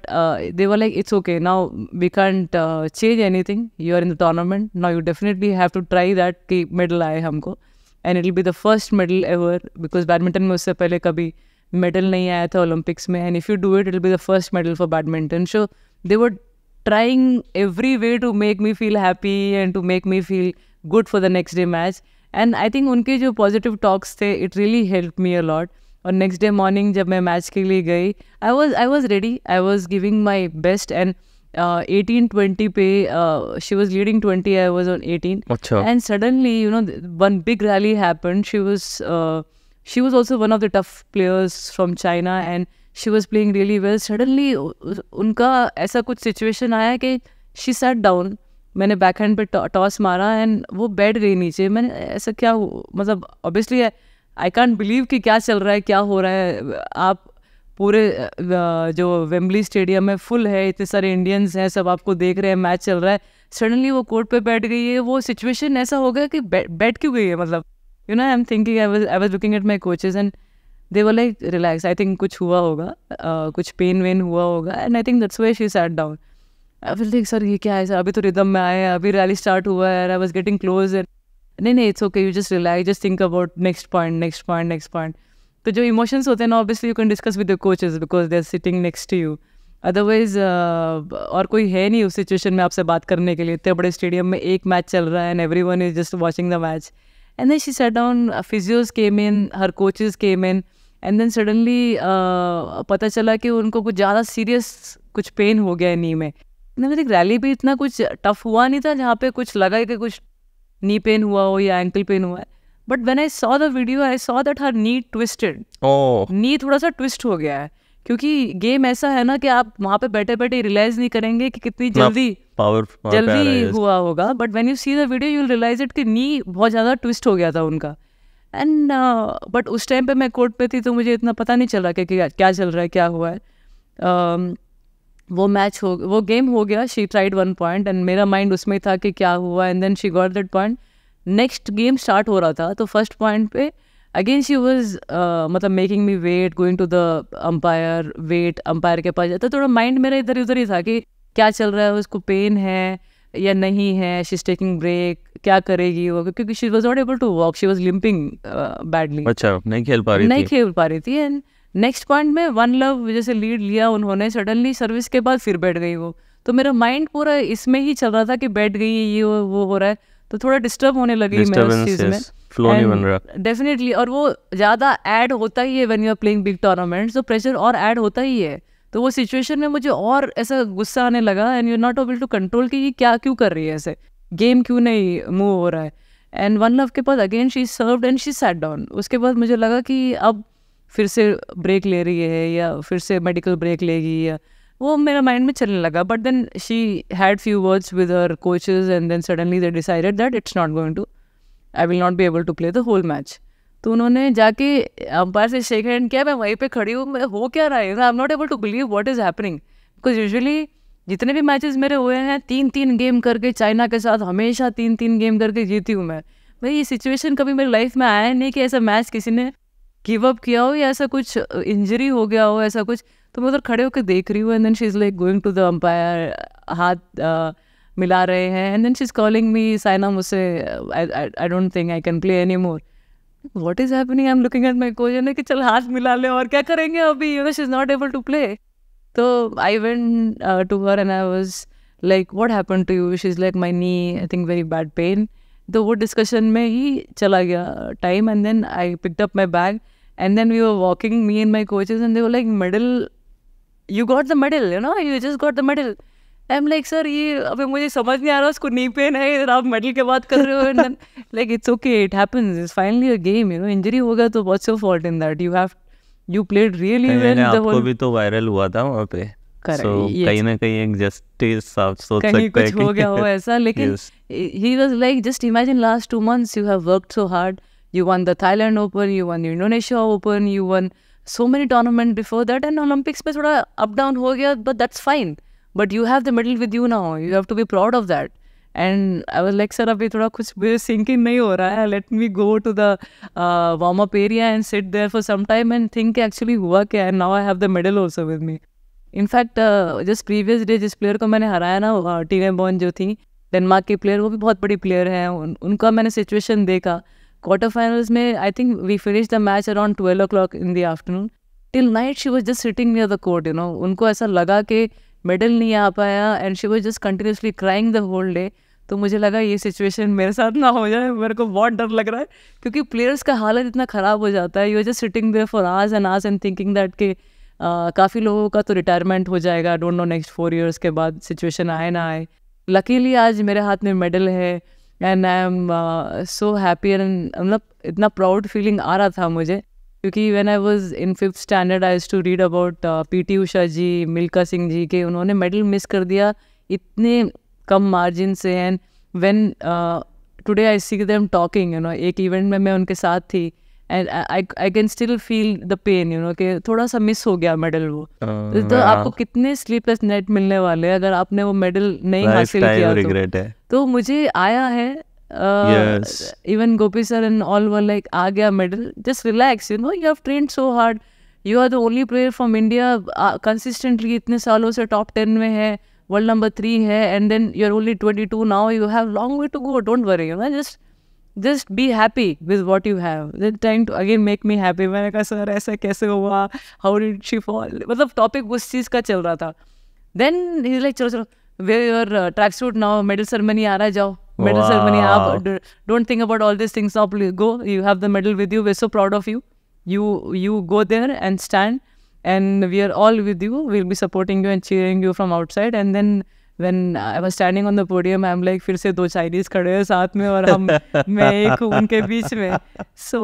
they were like it's okay now we can't change anything you are in the tournament now you definitely have to try that कि medal आए हमको and it will be the first medal ever because badminton में उससे पहले कभी medal नहीं आया था ओलंपिक्स में and if you do it it be the first medal for badminton so they were trying every way to make me feel happy and to make me feel good for the next day match and I think उनके जो positive talks थे it really help me a lot और next day morning जब मैं match के लिए गई I was I was ready I was giving my best and eighteen twenty पे she was leading twenty I was on eighteen and suddenly you know one big rally happen she was she was also one of the tough players from China and she was playing really well. Suddenly, उनका ऐसा कुछ situation आया कि she sat down मैंने backhand पर toss मारा एंड वो बैठ गई नीचे मैंने ऐसा क्या मतलब ऑब्वियसली आई कॉन्ट बिलीव कि क्या चल रहा है क्या हो रहा है आप पूरे जो वेम्बली स्टेडियम है फुल है इतने सारे इंडियंस हैं सब आपको देख रहे हैं मैच चल रहा है सडनली वो कोर्ट पे बैठ गई है वो सिचुएशन ऐसा हो गया कि बैठ क्यों गई है मतलब you know I am thinking I was I was looking at my coaches and they were like relax I think कुछ हुआ होगा uh, कुछ पेन वेन हुआ होगा and I think that's way she sat down फिर देख सर ये क्या है सर अभी तो रिदम में आए हैं अभी रैली स्टार्ट हुआ है आई वॉज गेटिंग क्लोज नहीं नहीं it's okay you just relax just think about next point next point next point तो जो इमोशंस होते हैं ना obviously you can discuss with the coaches because they are sitting next to you otherwise और कोई है नहीं उस सिचुएशन में आपसे बात करने के लिए इतने बड़े स्टेडियम में एक मैच चल रहा है and everyone is just watching the match and then she sat down physios came in her coaches came in and then suddenly पता चला कि उनको कुछ ज़्यादा सीरियस कुछ पेन हो गया है नी में मेरे रैली भी इतना कुछ टफ हुआ नहीं था जहाँ पे कुछ लगा कि कुछ नी पेन हुआ हो या एंकल पेन हुआ है but when I saw the video I saw that her knee twisted knee थोड़ा सा ट्विस्ट हो गया है क्योंकि गेम ऐसा है ना कि आप वहाँ पे बैठे बैठे रियलाइज नहीं करेंगे कि कितनी जल्दी पावर जल्दी हुआ होगा but when you see the video you realize it कि नी बहुत ज़्यादा ट्विस्ट हो गया था उनका एंड बट uh, उस टाइम पे मैं कोर्ट पे थी तो मुझे इतना पता नहीं चल रहा कि क्या, क्या चल रहा है क्या हुआ है um, वो मैच हो वो गेम हो गया she tried one point and मेरा माइंड उसमें था कि क्या हुआ and then she got that point next game start हो रहा था तो फर्स्ट पॉइंट पे अगेन शी वॉज मतलब making me wait going to the umpire wait umpire के पास जाता थोड़ा माइंड मेरा इधर उधर ही था कि क्या चल रहा है उसको पेन है या नहीं है शी इज टेकिंग ब्रेक क्या करेगी वो क्योंकि she was not able to walk she was limping badly अच्छा नहीं खेल पा रही नहीं खेल पा रही थी एंड नेक्स्ट पॉइंट में वन लव जैसे लीड लिया उन्होंने सडनली सर्विस के बाद फिर बैठ गई वो तो मेरा माइंड पूरा इसमें ही चल रहा था कि बैठ गई है ये वो हो रहा है तो थोड़ा डिस्टर्ब होने लगी मेरे उस चीज़ में फ्लो नहीं बन रहा डेफिनेटली और वो ज़्यादा ऐड होता ही है when you are playing big tournaments तो प्रेशर और ऐड होता ही है तो वो सिचुएशन में मुझे और ऐसा गुस्सा आने लगा and you not able to control कि ये क्या क्यों कर रही है ऐसे गेम क्यों नहीं मूव हो रहा है एंड वन लव के बाद again she served and she sat down उसके बाद मुझे लगा कि अब फिर से ब्रेक ले रही है या फिर से मेडिकल ब्रेक लेगी या वो मेरा माइंड में चलने लगा but then she had few words with her coaches and then suddenly they decided that it's not going to I will not be able to play the whole match तो उन्होंने जाके अंपायर से shake hand किया मैं वहीं पे खड़ी हूँ मैं हो क्या रहा है I am not able to believe what is happening because usually जितने भी मैचेस मेरे हुए हैं तीन तीन गेम करके चाइना के साथ हमेशा तीन तीन गेम करके जीती हूँ मैं भाई ये सिचुएशन कभी मेरी लाइफ में आया नहीं कि ऐसा मैच किसी ने गिव अप किया हो या ऐसा कुछ इंजरी हो गया हो ऐसा कुछ तो मैं उधर खड़े होकर देख रही हूँ and then she is like going to the umpire हाथ मिला रहे हैं and then she is calling me Saina मुझसे I don't think I can play any more what is happening I am looking at my coach कि चल हाथ मिला ले और क्या करेंगे अभी you know she is not able to play तो I went to her and I was like what happen to you she is like my knee I think very bad pain तो वो डिस्कशन में ही चला गया time and then I picked up my bag And then we were walking, me and my coaches, and they were like, medal, you got the medal, you know, you just got the medal. I'm like, sir, ye, abhe mujhe samajh nahi aa raha, usko knee pain hai, idhar aap medal ke baat kar rahe ho. And then, like, it's okay, it happens. It's finally a game, you know, injury ho gaya, what's your fault in that? You have, you played really well. Kahi whole... bhi toh viral hua tha wahan pe. Correct. So, yes. kahi na kahi ek justice aap soch sakta hai. Kahi kuch ho gaya ho he was like, just imagine last two months you have worked so hard. You won the Thailand Open, you won Indonesia Open, you won so many tournament before that and Olympics पे थोड़ा up down हो गया but that's fine. But you have the medal with you now. You have to be proud of that. And I was like sir अभी थोड़ा कुछ मुझे sinking नहीं हो रहा है let me go to the warm up area and sit there for some time and think actually हुआ क्या and now I have the medal also with me in fact just previous day जिस player को मैंने हराया ना team uh, बॉन जो थी डेनमार्क की प्लेयर वो भी बहुत बड़ी प्लेयर हैं उन, उनका मैंने सिचुएशन देखा क्वार्टर फाइनल्स में I think we finish the match around twelve o'clock in the afternoon till night she was just sitting near the court you know उनको ऐसा लगा कि मेडल नहीं आ पाया and she was just continuously crying the whole day तो मुझे लगा ये सिचुएशन मेरे साथ ना हो जाए मेरे को बहुत डर लग रहा है क्योंकि प्लेयर्स का हालत इतना ख़राब हो जाता है you just sitting there for ages and ages and thinking that के काफ़ी लोगों का तो रिटायरमेंट हो जाएगा don't know next four years के बाद सिचुएशन आए ना आए लकीली आज मेरे हाथ में मेडल है and I am so happy and मतलब इतना प्राउड फीलिंग आ रहा था मुझे क्योंकि when I was in fifth standard I to read about P T Usha ji Milkha Singh ji के उन्होंने मेडल मिस कर दिया इतने कम मार्जिन से and when today I see them talking you know एक इवेंट में मैं उनके साथ थी and I I can still feel the pain you know कि थोड़ा सा मिस हो गया मेडल वो uh, तो आपको कितने स्लीपलेस नाइट मिलने वाले हैं अगर आपने वो मेडल नहीं हासिल किया तो, तो मुझे आया है even Gopi sir and all were like आ गया medal just relax you know you have train so hard you are the only player from India consistently इतने सालों से टॉप टेन में है वर्ल्ड नंबर थ्री है and then you are only twenty two now you have long way to go don't worry you know just just be happy with what you have Then trying to again make me happy मैंने कहा sir ऐसा कैसे हुआ how did she fall मतलब topic उस चीज़ का चल रहा था देन इज लाइक चलो चलो wear your tracksuit now medal ceremony आ रहा जाओ medal wow. ceremony up don't think about all these things go you have the medal with you we're so proud of you you go there and stand and we are all with you we'll be supporting you and cheering you from outside and then when I was standing on the podium, I'm like, फिर से दो Chinese खड़े हैं साथ में और हम मैं एक हूँ उनके बीच में. So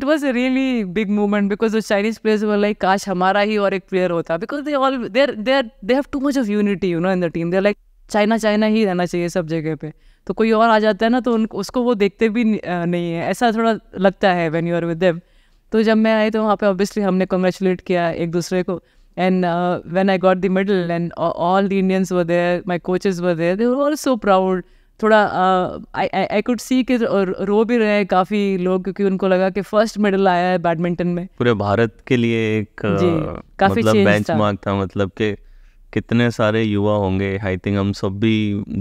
it was a really big moment because those Chinese players were like, काश हमारा ही और एक player होता because they all they're they're they have too much of unity, you know, in the team. They're like China China ही रहना चाहिए सब जगह पे तो कोई और आ जाता है ना तो उन उसको वो देखते भी नहीं है ऐसा थोड़ा लगता है when you are with them तो जब मैं आई तो वहाँ पे ऑब्वियसली हमने कंग्रेचुलेट किया एक दूसरे को And uh, when I got the medal, and uh, all the Indians were there, my coaches were there, they were all so proud. थोड़ा आई आई कुड सी कि रो भी रहे काफ़ी लोग क्योंकि उनको लगा कि फर्स्ट मेडल आया है बैडमिंटन में पूरे भारत के लिए एक uh, काफ़ी मतलब बेंचमार्क था मतलब कि कितने सारे युवा होंगे आई थिंक हम सब भी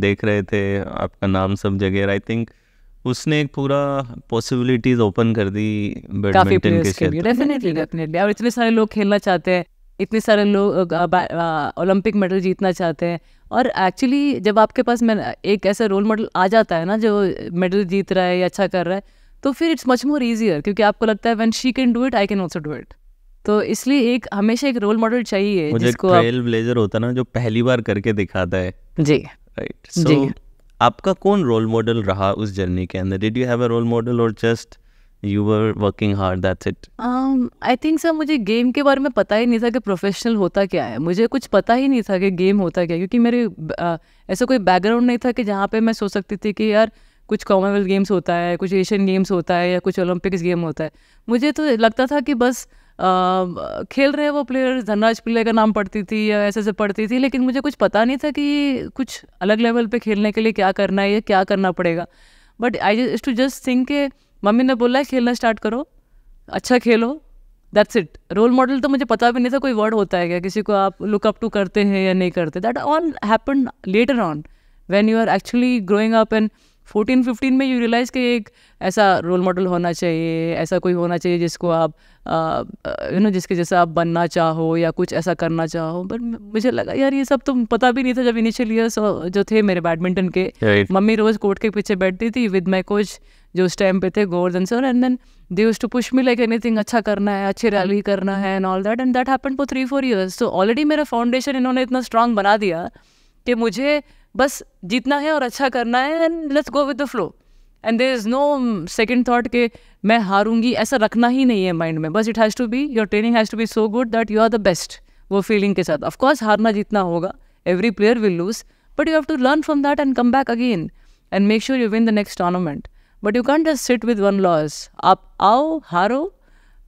देख रहे थे आपका नाम सब जगह आई थिंक उसने एक पूरा पॉसिबिलिटीज ओपन कर दी बैडमिंटन के डेफिनेटली डेफिनेटली और इतने सारे लोग खेलना चाहते हैं इतने सारे लोग ओलंपिक मेडल जीतना चाहते हैं और एक्चुअली जब आपके पास मैं एक ऐसा रोल मॉडल आ जाता है ना जो मेडल जीत रहा है या अच्छा कर रहा है तो फिर इट्स मच मोर ईजियर क्योंकि आपको लगता है when she can do it I can also do it तो इसलिए एक हमेशा एक रोल मॉडल चाहिए मुझे जिसको ट्रेल ब्लेजर होता ना जो पहली बार करके दिखाता है जी राइट right. so, जी आपका कौन रोल मॉडल रहा उस जर्नी के अंदर did you have a role model और just you were working hard that's it I think sir मुझे गेम के बारे में पता ही नहीं था कि प्रोफेशनल होता क्या है मुझे कुछ पता ही नहीं था कि गेम होता क्या है क्योंकि मेरे ऐसा कोई बैकग्राउंड नहीं था कि जहाँ पे मैं सोच सकती थी कि यार कुछ कॉमनवेल्थ गेम्स होता है कुछ एशियन गेम्स होता है या कुछ ओलंपिक्स गेम होता है मुझे तो लगता था कि बस खेल रहे वो प्लेयर धनराज पिल्ले का नाम पढ़ती थी या ऐसे ऐसे पढ़ती थी लेकिन मुझे कुछ पता नहीं था कि कुछ अलग लेवल पे खेलने के लिए क्या करना है या क्या करना पड़ेगा but I just to just think के मम्मी ने बोला है खेलना स्टार्ट करो अच्छा खेलो दैट्स इट रोल मॉडल तो मुझे पता भी नहीं था कोई वर्ड होता है क्या किसी को आप लुक अप टू करते हैं या नहीं करते that on happen later on when you are actually growing up and fourteen fifteen में यू रियलाइज कि एक ऐसा रोल मॉडल होना चाहिए ऐसा कोई होना चाहिए जिसको आप यू नो जिसके जैसा आप बनना चाहो या कुछ ऐसा करना चाहो बट मुझे लगा यार ये सब तो पता भी नहीं था जब इनिशियल ईयर्स जो थे मेरे बैडमिंटन के मम्मी रोज़ कोर्ट के पीछे बैठती थी विद माई कोच जो उस टाइम पे थे Govardhan sir and then they use to push me like anything अच्छा करना है अच्छी रैली करना है and all that and that happen for three four years तो ऑलरेडी मेरा फाउंडेशन इन्होंने इतना स्ट्रांग बना दिया कि मुझे बस जीतना है और अच्छा करना है and let's go with the flow and there is no second thought कि मैं हारूंगी ऐसा रखना ही नहीं है माइंड में बस it has to be your training has to be so good that you are the best वो फीलिंग के साथ ऑफकोर्स हारना जीतना होगा every player will lose but you have to learn from that and come back again and make sure you win the next tournament but you can't just sit with one loss आप आओ हारो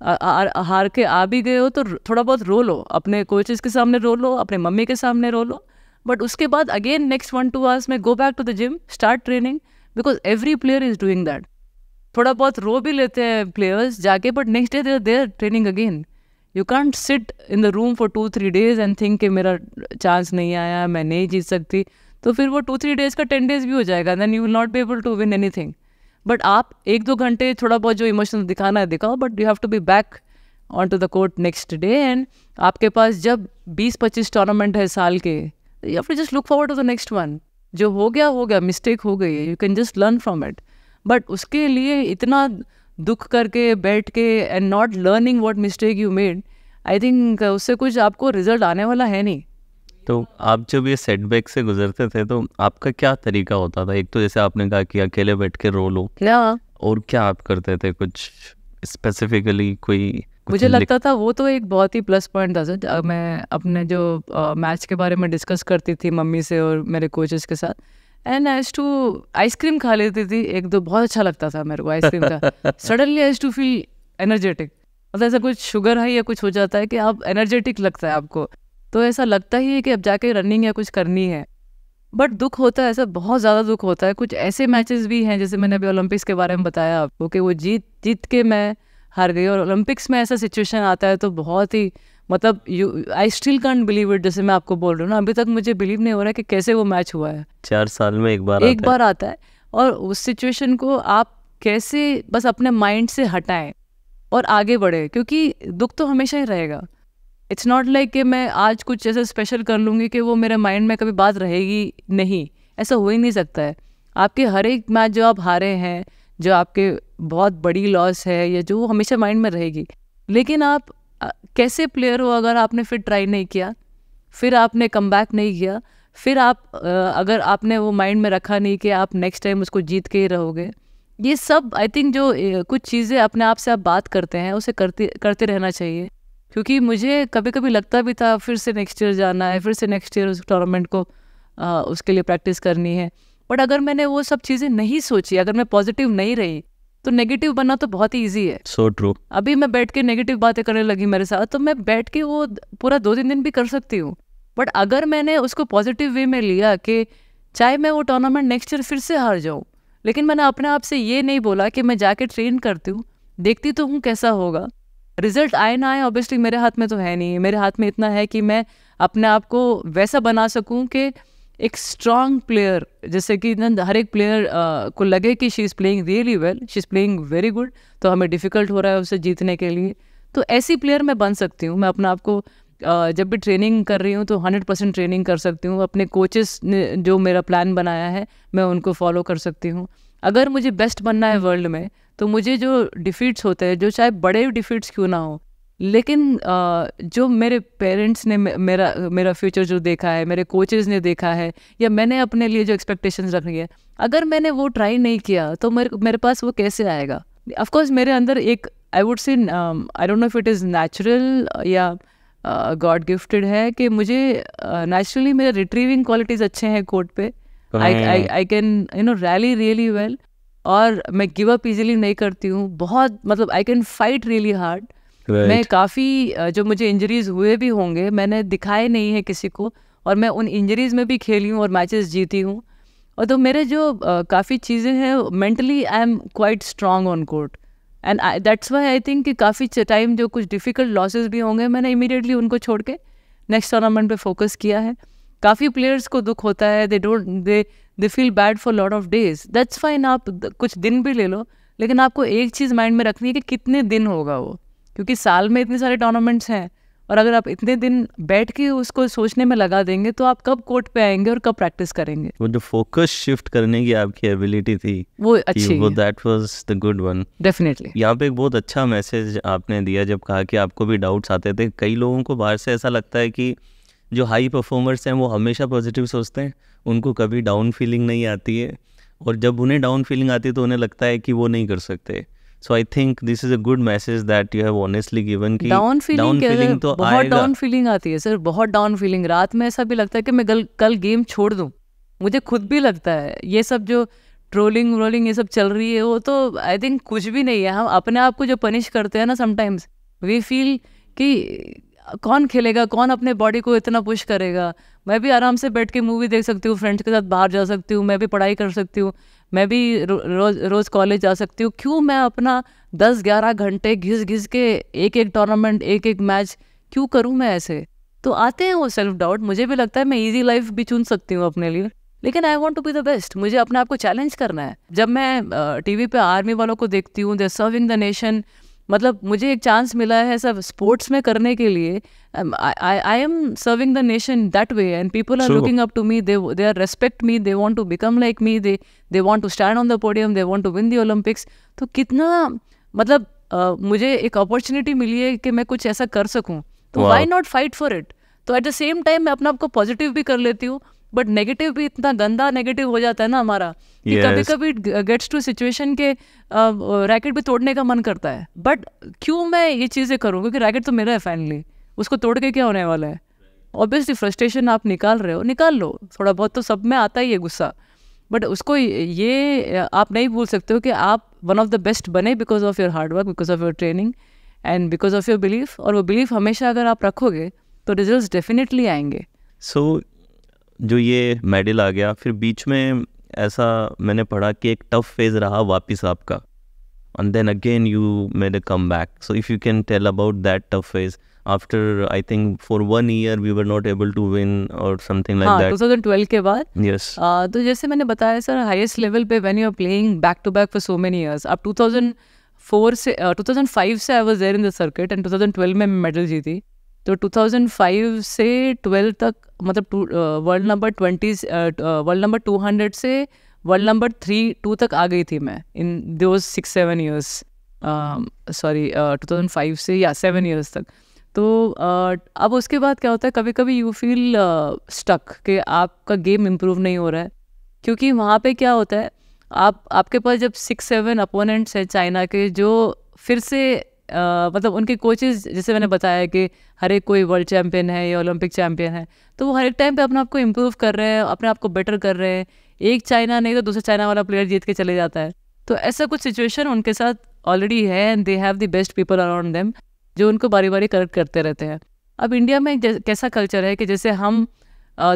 आ, आ, हार के आ भी गए हो तो थोड़ा बहुत रो लो अपने कोचेज के सामने रो लो अपने मम्मी के सामने रो लो बट उसके बाद again next one two hours में go back to the gym start training because every player is doing that थोड़ा बहुत रो भी लेते हैं प्लेयर्स जाके but next day there there training again you can't sit in the room for two three days and think कि मेरा chance नहीं आया मैं नहीं जीत सकती तो फिर वो टू थ्री डेज का टेन डेज भी हो जाएगा then you will not be able to win anything but आप एक दो घंटे थोड़ा बहुत जो इमोशन दिखाना है दिखाओ but you have to be back on to the court next day and आपके पास जब बीस पच्चीस टूर्नामेंट है साल के you have to just look forward to the next one जो हो गया हो गया मिस्टेक हो गई है you can just learn from it but उसके लिए इतना दुख करके बैठ के and not learning what mistake you made I think उससे कुछ आपको रिजल्ट आने वाला है नहीं तो आप जब ये सेटबैक से गुजरते थे तो आपका क्या तरीका होता था एक तो जैसे आपने कहा कि अकेले बैठ के रो लो क्या और क्या आप करते थे कुछ स्पेसिफिकली कोई मुझे लगता था वो तो एक बहुत ही प्लस पॉइंट था सर मैं अपने जो मैच के बारे में डिस्कस करती थी मम्मी से और मेरे कोचेस के साथ एंड एज टू आइसक्रीम खा लेती थी एक दो तो बहुत अच्छा लगता था मेरे को आइसक्रीम का suddenly edge to feel energetic मतलब ऐसा कुछ शुगर है या कुछ हो जाता है कि आप एनर्जेटिक लगता है आपको तो ऐसा लगता ही है कि अब जाके रनिंग या कुछ करनी है बट दुख होता है ऐसा बहुत ज़्यादा दुख होता है कुछ ऐसे मैचेस भी हैं जैसे मैंने अभी ओलंपिक्स के बारे में बताया आपको कि वो जीत जीत के मैं हार गई और ओलंपिक्स में ऐसा सिचुएशन आता है तो बहुत ही मतलब you I still can't believe it जैसे मैं आपको बोल रहा हूँ ना अभी तक मुझे बिलीव नहीं हो रहा है कि कैसे वो मैच हुआ है चार साल में एक बार एक बार आता है और उस सिचुएशन को आप कैसे बस अपने माइंड से हटाएं और आगे बढ़े क्योंकि दुख तो हमेशा ही रहेगा इट्स नॉट लाइक कि मैं आज कुछ ऐसा स्पेशल कर लूँगी कि वो मेरे माइंड में कभी बात रहेगी नहीं ऐसा हो ही नहीं सकता है आपके हर एक मैच जो आप हारे हैं जो आपके बहुत बड़ी लॉस है या जो हमेशा माइंड में रहेगी लेकिन आप कैसे प्लेयर हो अगर आपने फिर ट्राई नहीं किया फिर आपने कम नहीं किया फिर आप अगर आपने वो माइंड में रखा नहीं कि आप नेक्स्ट टाइम उसको जीत के ही रहोगे ये सब आई थिंक जो कुछ चीज़ें अपने आप से आप बात करते हैं उसे करते करते रहना चाहिए क्योंकि मुझे कभी कभी लगता भी था फिर से नेक्स्ट ईयर जाना है फिर से नेक्स्ट ईयर उस टूर्नामेंट को आ, उसके लिए प्रैक्टिस करनी है बट अगर मैंने वो सब चीज़ें नहीं सोची अगर मैं पॉजिटिव नहीं रही तो नेगेटिव बनना तो बहुत ही ईजी है सो so ट्रू अभी मैं बैठ के नेगेटिव बातें करने लगी मेरे साथ तो मैं बैठ के वो पूरा दो तीन दिन भी कर सकती हूँ बट अगर मैंने उसको पॉजिटिव वे में लिया कि चाहे मैं वो टूर्नामेंट नेक्स्ट ईयर फिर से हार जाऊँ लेकिन मैंने अपने आप से ये नहीं बोला कि मैं जाके ट्रेन करती हूँ देखती तो हूँ कैसा होगा रिजल्ट आए ना आए ऑब्वियसली मेरे हाथ में तो है नहीं मेरे हाथ में इतना है कि मैं अपने आप को वैसा बना सकूं कि एक स्ट्रांग प्लेयर जैसे कि हर एक प्लेयर uh, को लगे कि she is playing really well she is playing very good तो हमें डिफ़िकल्ट हो रहा है उसे जीतने के लिए तो ऐसी प्लेयर मैं बन सकती हूँ मैं अपने आप को uh, जब भी ट्रेनिंग कर रही हूँ तो हंड्रेड परसेंट ट्रेनिंग कर सकती हूँ अपने कोचेस ने जो मेरा प्लान बनाया है मैं उनको फॉलो कर सकती हूँ अगर मुझे बेस्ट बनना है वर्ल्ड में तो मुझे जो डिफीट्स होते हैं जो चाहे बड़े डिफीट्स क्यों ना हो लेकिन आ, जो मेरे पेरेंट्स ने मेरा मेरा फ्यूचर जो देखा है मेरे कोचेज़ ने देखा है या मैंने अपने लिए जो एक्सपेक्टेशंस रखी है अगर मैंने वो ट्राई नहीं किया तो मेरे मेरे पास वो कैसे आएगा ऑफकोर्स मेरे अंदर एक I would see I don't know if it is natural या गॉड गिफ्टेड है कि मुझे नेचुरली मेरे रिट्रीविंग क्वालिटीज़ अच्छे हैं कोर्ट पे I I I can you know rally really well और मैं गिव अप इजीली नहीं करती हूँ बहुत मतलब I can fight really hard मैं काफ़ी जो मुझे इंजरीज हुए भी होंगे मैंने दिखाए नहीं है किसी को और मैं उन इंजरीज में भी खेली हूँ और मैचेस जीती हूँ और तो मेरे जो काफ़ी चीज़ें हैं mentally I am quite strong on court and that's why I think कि काफ़ी टाइम जो कुछ डिफ़िकल्ट लॉसेज भी होंगे मैंने इमिडिएटली उनको छोड़ के नेक्स्ट टूर्नामेंट पे फोकस किया है काफ़ी प्लेयर्स को दुख होता है they don't they they feel bad for lot of days that's fine आप कुछ दिन भी ले लो लेकिन आपको एक चीज़ माइंड में रखनी है कि कितने दिन होगा वो क्योंकि साल में इतने सारे टूर्नामेंट्स हैं और अगर आप इतने दिन बैठ के उसको सोचने में लगा देंगे तो आप कब कोर्ट पे आएंगे और कब प्रैक्टिस करेंगे वो जो फोकस शिफ्ट करने की आपकी एबिलिटी थी वो अच्छी वो that was the good one definitely यहाँ पे एक बहुत अच्छा मैसेज आपने दिया जब कहा कि आपको भी डाउट्स आते थे कई लोगों को बाहर से ऐसा लगता है कि जो हाई परफॉर्मर्स हैं वो हमेशा पॉजिटिव सोचते हैं उनको कभी डाउन फीलिंग नहीं आती है और जब उन्हें डाउन फीलिंग आती है तो उन्हें लगता है कि वो नहीं कर सकते so I think this is a good message that you have honestly given कि डाउन फीलिंग, फीलिंग तो बहुत डाउन फीलिंग आती है सर बहुत डाउन फीलिंग रात में ऐसा भी लगता है कि मैं कल कल गेम छोड़ दूँ मुझे खुद भी लगता है ये सब जो ट्रोलिंग व्रोलिंग ये सब चल रही है वो तो आई थिंक कुछ भी नहीं है हम अपने आप को जो पनिश करते हैं ना समटाइम्स वी फील कि कौन खेलेगा कौन अपने बॉडी को इतना पुश करेगा मैं भी आराम से बैठ के मूवी देख सकती हूँ फ्रेंड्स के साथ बाहर जा सकती हूँ मैं भी पढ़ाई कर सकती हूँ मैं भी रो, रोज़ रोज़ कॉलेज जा सकती हूँ क्यों मैं अपना दस ग्यारह घंटे घिस घिस के एक एक टूर्नामेंट एक एक मैच क्यों करूँ मैं ऐसे तो आते हैं वो सेल्फ डाउट मुझे भी लगता है मैं ईजी लाइफ भी चुन सकती हूँ अपने लिए लेकिन I want to be the best मुझे अपने आप को चैलेंज करना है जब मैं टी वी पर आर्मी वालों को देखती हूँ दे सर्विंग द नेशन मतलब मुझे एक चांस मिला है सब स्पोर्ट्स में करने के लिए I am serving the nation that way and people are looking up to me they they are respect me they want to become like me they they want to stand on the podium they want to win the Olympics तो कितना मतलब uh, मुझे एक opportunity मिली है कि मैं कुछ ऐसा कर सकूँ तो why not fight for it तो एट द सेम टाइम मैं अपने आप को पॉजिटिव भी कर लेती हूँ बट नेगेटिव भी इतना गंदा नेगेटिव हो जाता है ना हमारा कि yes. कभी कभी गेट्स टू सिचुएशन के रैकेट भी तोड़ने का मन करता है बट क्यों मैं ये चीज़ें करूँ क्योंकि रैकेट तो मेरा है फाइनली उसको तोड़ के क्या होने वाला है ऑब्वियसली फ्रस्ट्रेशन आप निकाल रहे हो निकाल लो थोड़ा बहुत तो सब में आता ही है गुस्सा बट उसको ये आप नहीं भूल सकते हो कि आप वन ऑफ द बेस्ट बने because of your hard work because of your training and because of your belief और वो बिलीफ हमेशा अगर आप रखोगे तो रिजल्ट डेफिनेटली आएंगे सो so, जो ये मेडल आ गया फिर बीच में ऐसा मैंने पढ़ा कि एक टफ फेज़ रहा वापस आपका and then again you made a comeback so if you can tell about that tough phase after I think for one year we were not able to win और something like that 2012 के बाद yes yes. uh, तो जैसे मैंने बताया sir highest level पे when you are playing back to back for so many years अब 2004 से uh, 2005 से I was there in the circuit and 2012 में मेडल जीती तो 2005 से 12 तक मतलब world number twenty world number 200 से वर्ल्ड नंबर थ्री टू तक आ गई थी मैं इन दो six seven years sorry two thousand five से या सेवन ईयर्स तक तो uh, अब उसके बाद क्या होता है कभी कभी यू फील स्टक कि आपका गेम इम्प्रूव नहीं हो रहा है क्योंकि वहाँ पे क्या होता है आप आपके पास जब सिक्स सेवन अपोनेंट्स हैं चाइना के जो फिर से आ, मतलब उनके कोचेज जैसे मैंने बताया कि हर एक कोई वर्ल्ड चैम्पियन है या ओलंपिक चैम्पियन है तो वो हर एक टाइम पे अपने आप को इम्प्रूव कर रहे हैं अपने आप को बेटर कर रहे हैं एक चाइना नहीं तो दूसरा चाइना वाला प्लेयर जीत के चले जाता है तो ऐसा कुछ सिचुएशन उनके साथ ऑलरेडी है and they have the best people around them जो उनको बारी बारी करेक्ट करते रहते हैं अब इंडिया में एक कैसा कल्चर है कि जैसे हम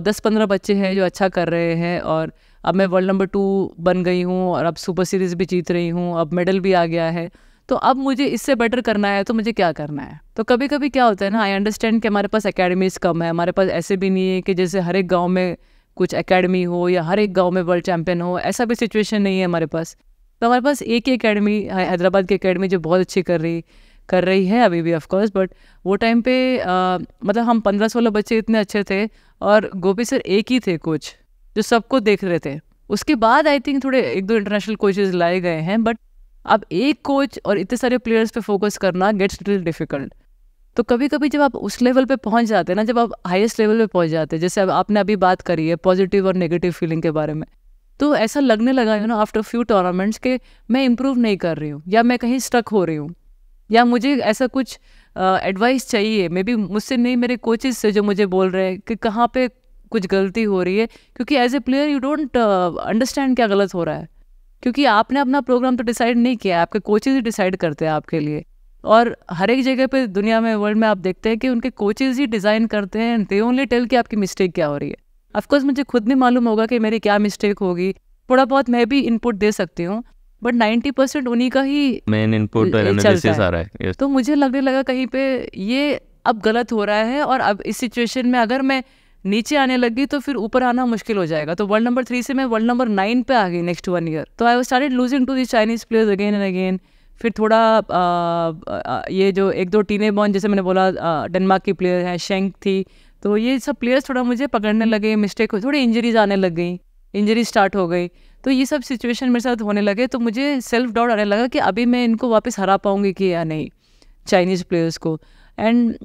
दस पंद्रह बच्चे हैं जो अच्छा कर रहे हैं और अब मैं वर्ल्ड नंबर टू बन गई हूँ और अब सुपर सीरीज़ भी जीत रही हूँ अब मेडल भी आ गया है तो अब मुझे इससे बेटर करना है तो मुझे क्या करना है तो कभी कभी क्या होता है ना आई अंडरस्टैंड कि हमारे पास अकेडमीज़ कम है हमारे पास ऐसे भी नहीं है कि जैसे हर एक गाँव में कुछ अकेडमी हो या हर एक गाँव में वर्ल्ड चैम्पियन हो ऐसा भी सिचुएशन नहीं है हमारे पास तो हमारे पास एक ही अकेडमी हैदराबाद की अकेडमी जो बहुत अच्छी कर रही कर रही है अभी भी ऑफकोर्स बट वो टाइम पे आ, मतलब हम पंद्रह सोलह बच्चे इतने अच्छे थे और गोपी सर एक ही थे कोच जो सबको देख रहे थे उसके बाद आई थिंक थोड़े एक दो इंटरनेशनल कोचेज लाए गए हैं बट अब एक कोच और इतने सारे प्लेयर्स पे फोकस करना गेट्स लिटिल डिफिकल्ट तो कभी कभी जब आप उस लेवल पे पहुंच जाते हैं ना जब आप हाईएस्ट लेवल पे पहुंच जाते हैं जैसे अब आपने अभी बात करी है पॉजिटिव और नेगेटिव फीलिंग के बारे में तो ऐसा लगने लगा है ना आफ्टर फ्यू टूर्नामेंट्स के मैं इम्प्रूव नहीं कर रही हूँ या मैं कहीं स्ट्रक हो रही हूँ या मुझे ऐसा कुछ एडवाइस uh, चाहिए मे बी मुझसे नहीं मेरे कोचेज से जो मुझे बोल रहे हैं कि कहाँ पे कुछ गलती हो रही है क्योंकि as a player you don't understand क्या गलत हो रहा है क्योंकि आपने अपना प्रोग्राम तो डिसाइड नहीं किया आपके कोचेज ही डिसाइड करते हैं आपके लिए और हर एक जगह पे दुनिया में वर्ल्ड में आप देखते हैं कि उनके कोचेज ही डिज़ाइन करते हैं दे ओनली टेल कि आपकी मिस्टेक क्या हो रही है अफकोर्स मुझे खुद नहीं मालूम होगा कि मेरी क्या मिस्टेक होगी थोड़ा बहुत मैं भी इनपुट दे सकती हूँ बट नाइन्टी परसेंट उन्हीं का ही मेन इनपुट तो मुझे लगने लगा कहीं पे ये अब गलत हो रहा है और अब इस सिचुएशन में अगर मैं नीचे आने लगी तो फिर ऊपर आना मुश्किल हो जाएगा तो वर्ल्ड नंबर थ्री से मैं वर्ल्ड नंबर नाइन पे आ गई नेक्स्ट वन ईयर तो आई वो started losing to this Chinese players again and again फिर थोड़ा आ, ये जो एक दो टीने बॉन जैसे मैंने बोला डेनमार्क की प्लेयर हैं शेंक थी तो ये सब प्लेयर्स थोड़ा मुझे पकड़ने लगे मिस्टेक हो थोड़ी इंजरीज आने लग गई इंजरी स्टार्ट हो गई तो ये सब सिचुएशन मेरे साथ होने लगे तो मुझे सेल्फ डाउट आने लगा कि अभी मैं इनको वापस हरा पाऊँगी कि या नहीं चाइनीज़ प्लेयर्स को and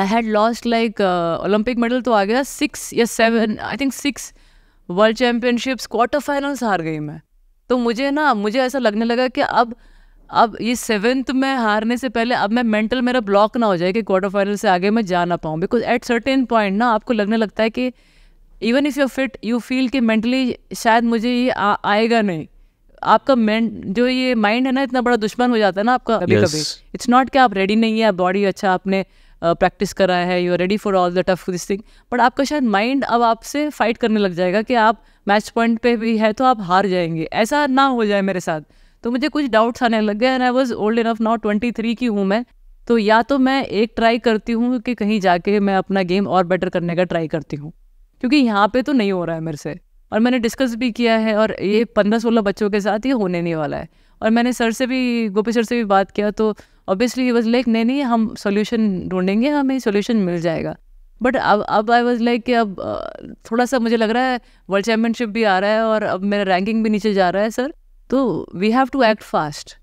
I had lost like Olympic medal तो आ गया सिक्स या seven I think six world championships quarter finals हार गई मैं तो मुझे ना मुझे ऐसा लगने लगा कि अब अब ये सेवेंथ में हारने से पहले अब मैं मेंटल मेरा ब्लॉक ना हो जाए कि क्वार्टर फाइनल से आगे मैं जा ना पाऊँ बिकॉज एट सर्टेन पॉइंट ना आपको लगने लगता है कि even if you fit you feel कि मेंटली शायद मुझे ये आ, आएगा नहीं आपका मेंट जो ये माइंड है ना इतना बड़ा दुश्मन हो जाता है ना आपका कभी yes. कभी इट्स नॉट कि आप रेडी नहीं है बॉडी अच्छा आपने प्रैक्टिस कर रहा है you are ready for all the tough this thing but आपका शायद माइंड अब आपसे फाइट करने लग जाएगा कि आप मैच पॉइंट पे भी है तो आप हार जाएंगे ऐसा ना हो जाए मेरे साथ तो मुझे कुछ डाउट्स आने लग गए and I was old enough now twenty three की हूँ मैं तो या तो मैं एक ट्राई करती हूँ कि कहीं जाके मैं अपना गेम और बेटर करने का ट्राई करती हूँ क्योंकि यहाँ पे तो नहीं हो रहा है मेरे से और मैंने डिस्कस भी किया है और ये पंद्रह सोलह बच्चों के साथ ये होने नहीं वाला है और मैंने सर से भी गोपी सर से भी बात किया तो ऑब्वियसली ही वॉज लाइक नहीं नहीं हम सोल्यूशन ढूंढेंगे हमें सोल्यूशन मिल जाएगा बट अब अब आई वॉज लाइक कि अब थोड़ा सा मुझे लग रहा है वर्ल्ड चैम्पियनशिप भी आ रहा है और अब मेरा रैंकिंग भी नीचे जा रहा है सर तो we have to act fast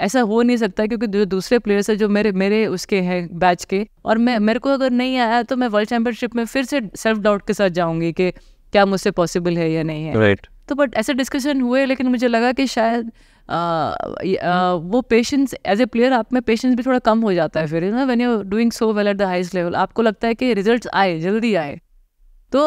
ऐसा हो नहीं सकता क्योंकि जो दूसरे प्लेयर्स हैं जो मेरे मेरे उसके हैं बैच के और मैं मेरे को अगर नहीं आया तो मैं वर्ल्ड चैम्पियनशिप में फिर से सेल्फ डाउट के साथ जाऊंगी कि क्या मुझसे पॉसिबल है या नहीं है right. तो बट ऐसे डिस्कशन हुए लेकिन मुझे लगा कि शायद वो पेशेंस एज ए प्लेयर आप में पेशेंस भी थोड़ा कम हो जाता है फिर ना when you doing so well at the highest level आपको लगता है कि रिजल्ट आए जल्दी आए तो